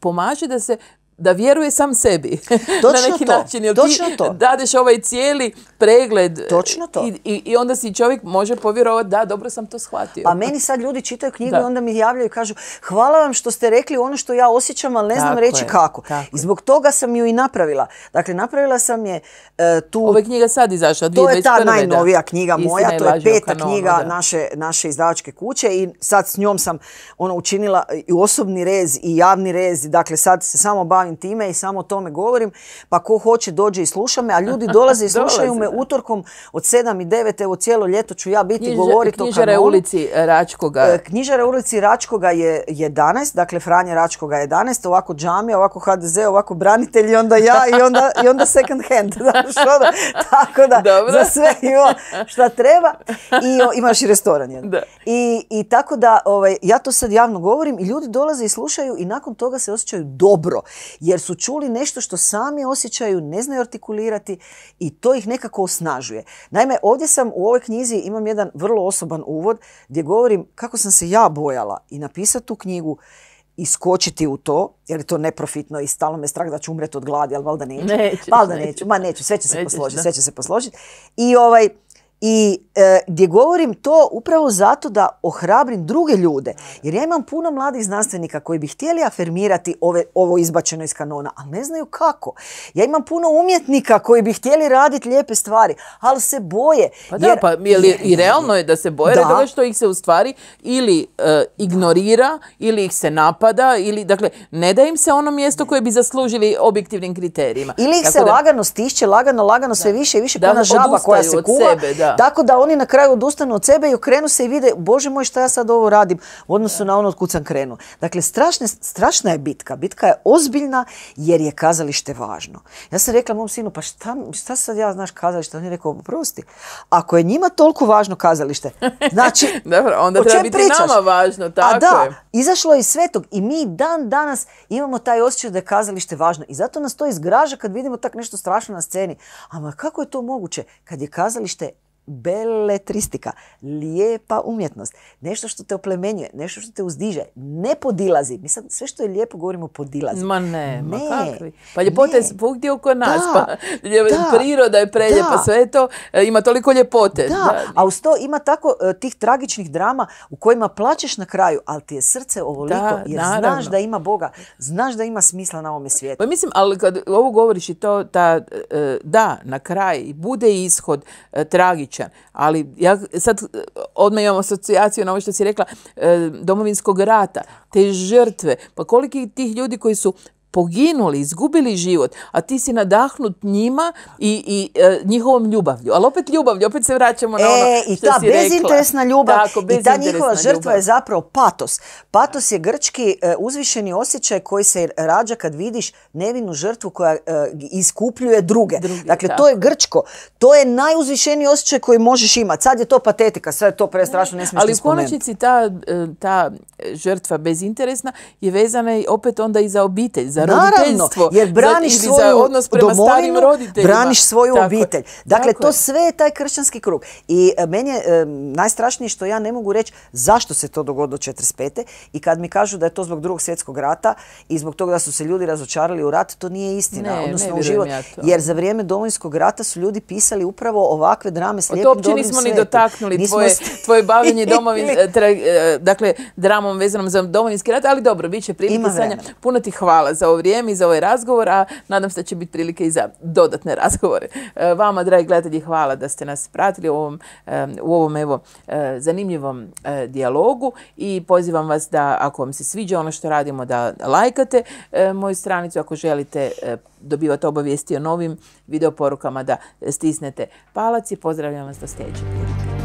pomaže da se da vjeruje sam sebi. Točno na neki to. način. Jer Točno ovaj cijeli pregled. E, točno I, i, onda si čovjek može povjerovati da, dobro sam to shvatio. A meni sad ljudi čitaju knjigu i onda mi javljaju i kažu hvala vam što ste rekli ono što ja osjećam, ali ne znam reći kako. I zbog toga sam ju i napravila. Dakle, napravila sam je e, tu... Ova knjiga sad izašla, To je ta najnovija knjiga moja, to je peta knjiga naše, naše izdavačke kuće i sad s njom sam ono, učinila i osobni rez i javni rez. Dakle, sad se samo ba bavim time i samo o tome govorim. Pa ko hoće dođe i sluša me, a ljudi dolaze i slušaju me utorkom od 7 i 9, evo cijelo ljeto ću ja biti govoriti o Knjižare ulici e, Račkoga. E, u ulici Račkoga je 11, dakle Franje Račkoga je 11, ovako džamija, ovako HDZ, ovako branitelj i onda ja i onda, i onda second hand. Ono, tako da za sve ima šta treba i imaš i restoran jedan. I, I tako da ovaj, ja to sad javno govorim i ljudi dolaze i slušaju i nakon toga se osjećaju dobro jer su čuli nešto što sami osjećaju, ne znaju artikulirati i to ih nekako osnažuje. Naime, ovdje sam u ovoj knjizi, imam jedan vrlo osoban uvod gdje govorim kako sam se ja bojala i napisati tu knjigu iskočiti u to, jer je to neprofitno i stalno me strah da ću umreti od gladi, ali valjda neću. valjda neću. Ma neću, sve će se posložiti, sve će se posložiti. I ovaj, i e, gdje govorim to upravo zato da ohrabrim druge ljude. Jer ja imam puno mladih znanstvenika koji bi htjeli afirmirati ove, ovo izbačeno iz kanona, ali ne znaju kako. Ja imam puno umjetnika koji bi htjeli raditi lijepe stvari, ali se boje. Pa da, pa jer, i realno je da se boje, da. što ih se u stvari ili e, ignorira, ili ih se napada, ili, dakle, ne da im se ono mjesto koje bi zaslužili objektivnim kriterijima. Ili ih se lagano stišće, lagano, lagano sve više i više, da, žaba koja se kuva. Sebe, da. Tako da oni na kraju odustanu od sebe i okrenu se i vide, bože moj šta ja sad ovo radim u odnosu na ono od kud sam krenuo. Dakle, strašna je bitka. Bitka je ozbiljna jer je kazalište važno. Ja sam rekla mom sinu, pa šta, sad ja znaš kazalište? On je rekao, prosti, ako je njima toliko važno kazalište, znači, Dobro, onda treba biti nama važno. Tako da, je. izašlo je iz svetog i mi dan danas imamo taj osjećaj da je kazalište važno. I zato nas to izgraža kad vidimo tak nešto strašno na sceni. Ama kako je to moguće kad je kazalište beletristika, lijepa umjetnost, nešto što te oplemenjuje, nešto što te uzdiže, ne podilazi. Mi sad sve što je lijepo govorimo podilazi. Ma ne, ne ma kakvi. Pa ljepote je svugdje oko nas, pa da, priroda je preljepa, sve to, e, ima toliko ljepote. Da, a uz to ima tako e, tih tragičnih drama u kojima plaćeš na kraju, ali ti je srce ovoliko, jer naravno. znaš da ima Boga, znaš da ima smisla na ovome svijetu. Pa mislim, ali kad ovo govoriš i to, ta, e, da, na kraj bude ishod tragič ali ja sad e, odmah imam asocijaciju na ovo što si rekla, e, domovinskog rata, te žrtve, pa koliki tih ljudi koji su poginuli, izgubili život, a ti si nadahnut njima i, e, njihovom ljubavlju. Ali opet ljubavlju, opet se vraćamo na e, ono što si rekla. I ta bezinteresna ljubav i ta njihova žrtva je zapravo patos. Patos je grčki e, uzvišeni osjećaj koji se rađa kad vidiš nevinu žrtvu koja iskupljuje druge. dakle, to je grčko. To je najuzvišeniji osjećaj koji možeš imati. Sad je to patetika, sad je to prestrašno, ne smiješ Ali u konačnici ta, ta žrtva bezinteresna je vezana opet onda i za obitelj, za roditeljstvo. Naravno, jer braniš svoju odnos domovinu, braniš svoju obitelj. Dakle, to sve je taj kršćanski krug. I e, meni je e, najstrašnije što ja ne mogu reći zašto se to dogodilo 45. I kad mi kažu da je to zbog drugog svjetskog rata i zbog toga da su se ljudi razočarali u rat, to nije istina. Ne, u život. Jer za vrijeme domovinskog rata su ljudi pisali upravo ovakve drame s lijepim dobrim To uopće nismo ni dotaknuli tvoje, bavljenje e, dakle, dramom vezanom za domovinski rat, ali dobro, bit će prilike. Puno ti hvala za vrijeme i za ovaj razgovor, a nadam se da će biti prilike i za dodatne razgovore. E, vama, dragi gledatelji, hvala da ste nas pratili u ovom, evo, e, zanimljivom e, dijalogu i pozivam vas da ako vam se sviđa ono što radimo da lajkate moju stranicu ako želite dobivati obavijesti o novim video porukama da stisnete palac i pozdravljam vas do sljedećeg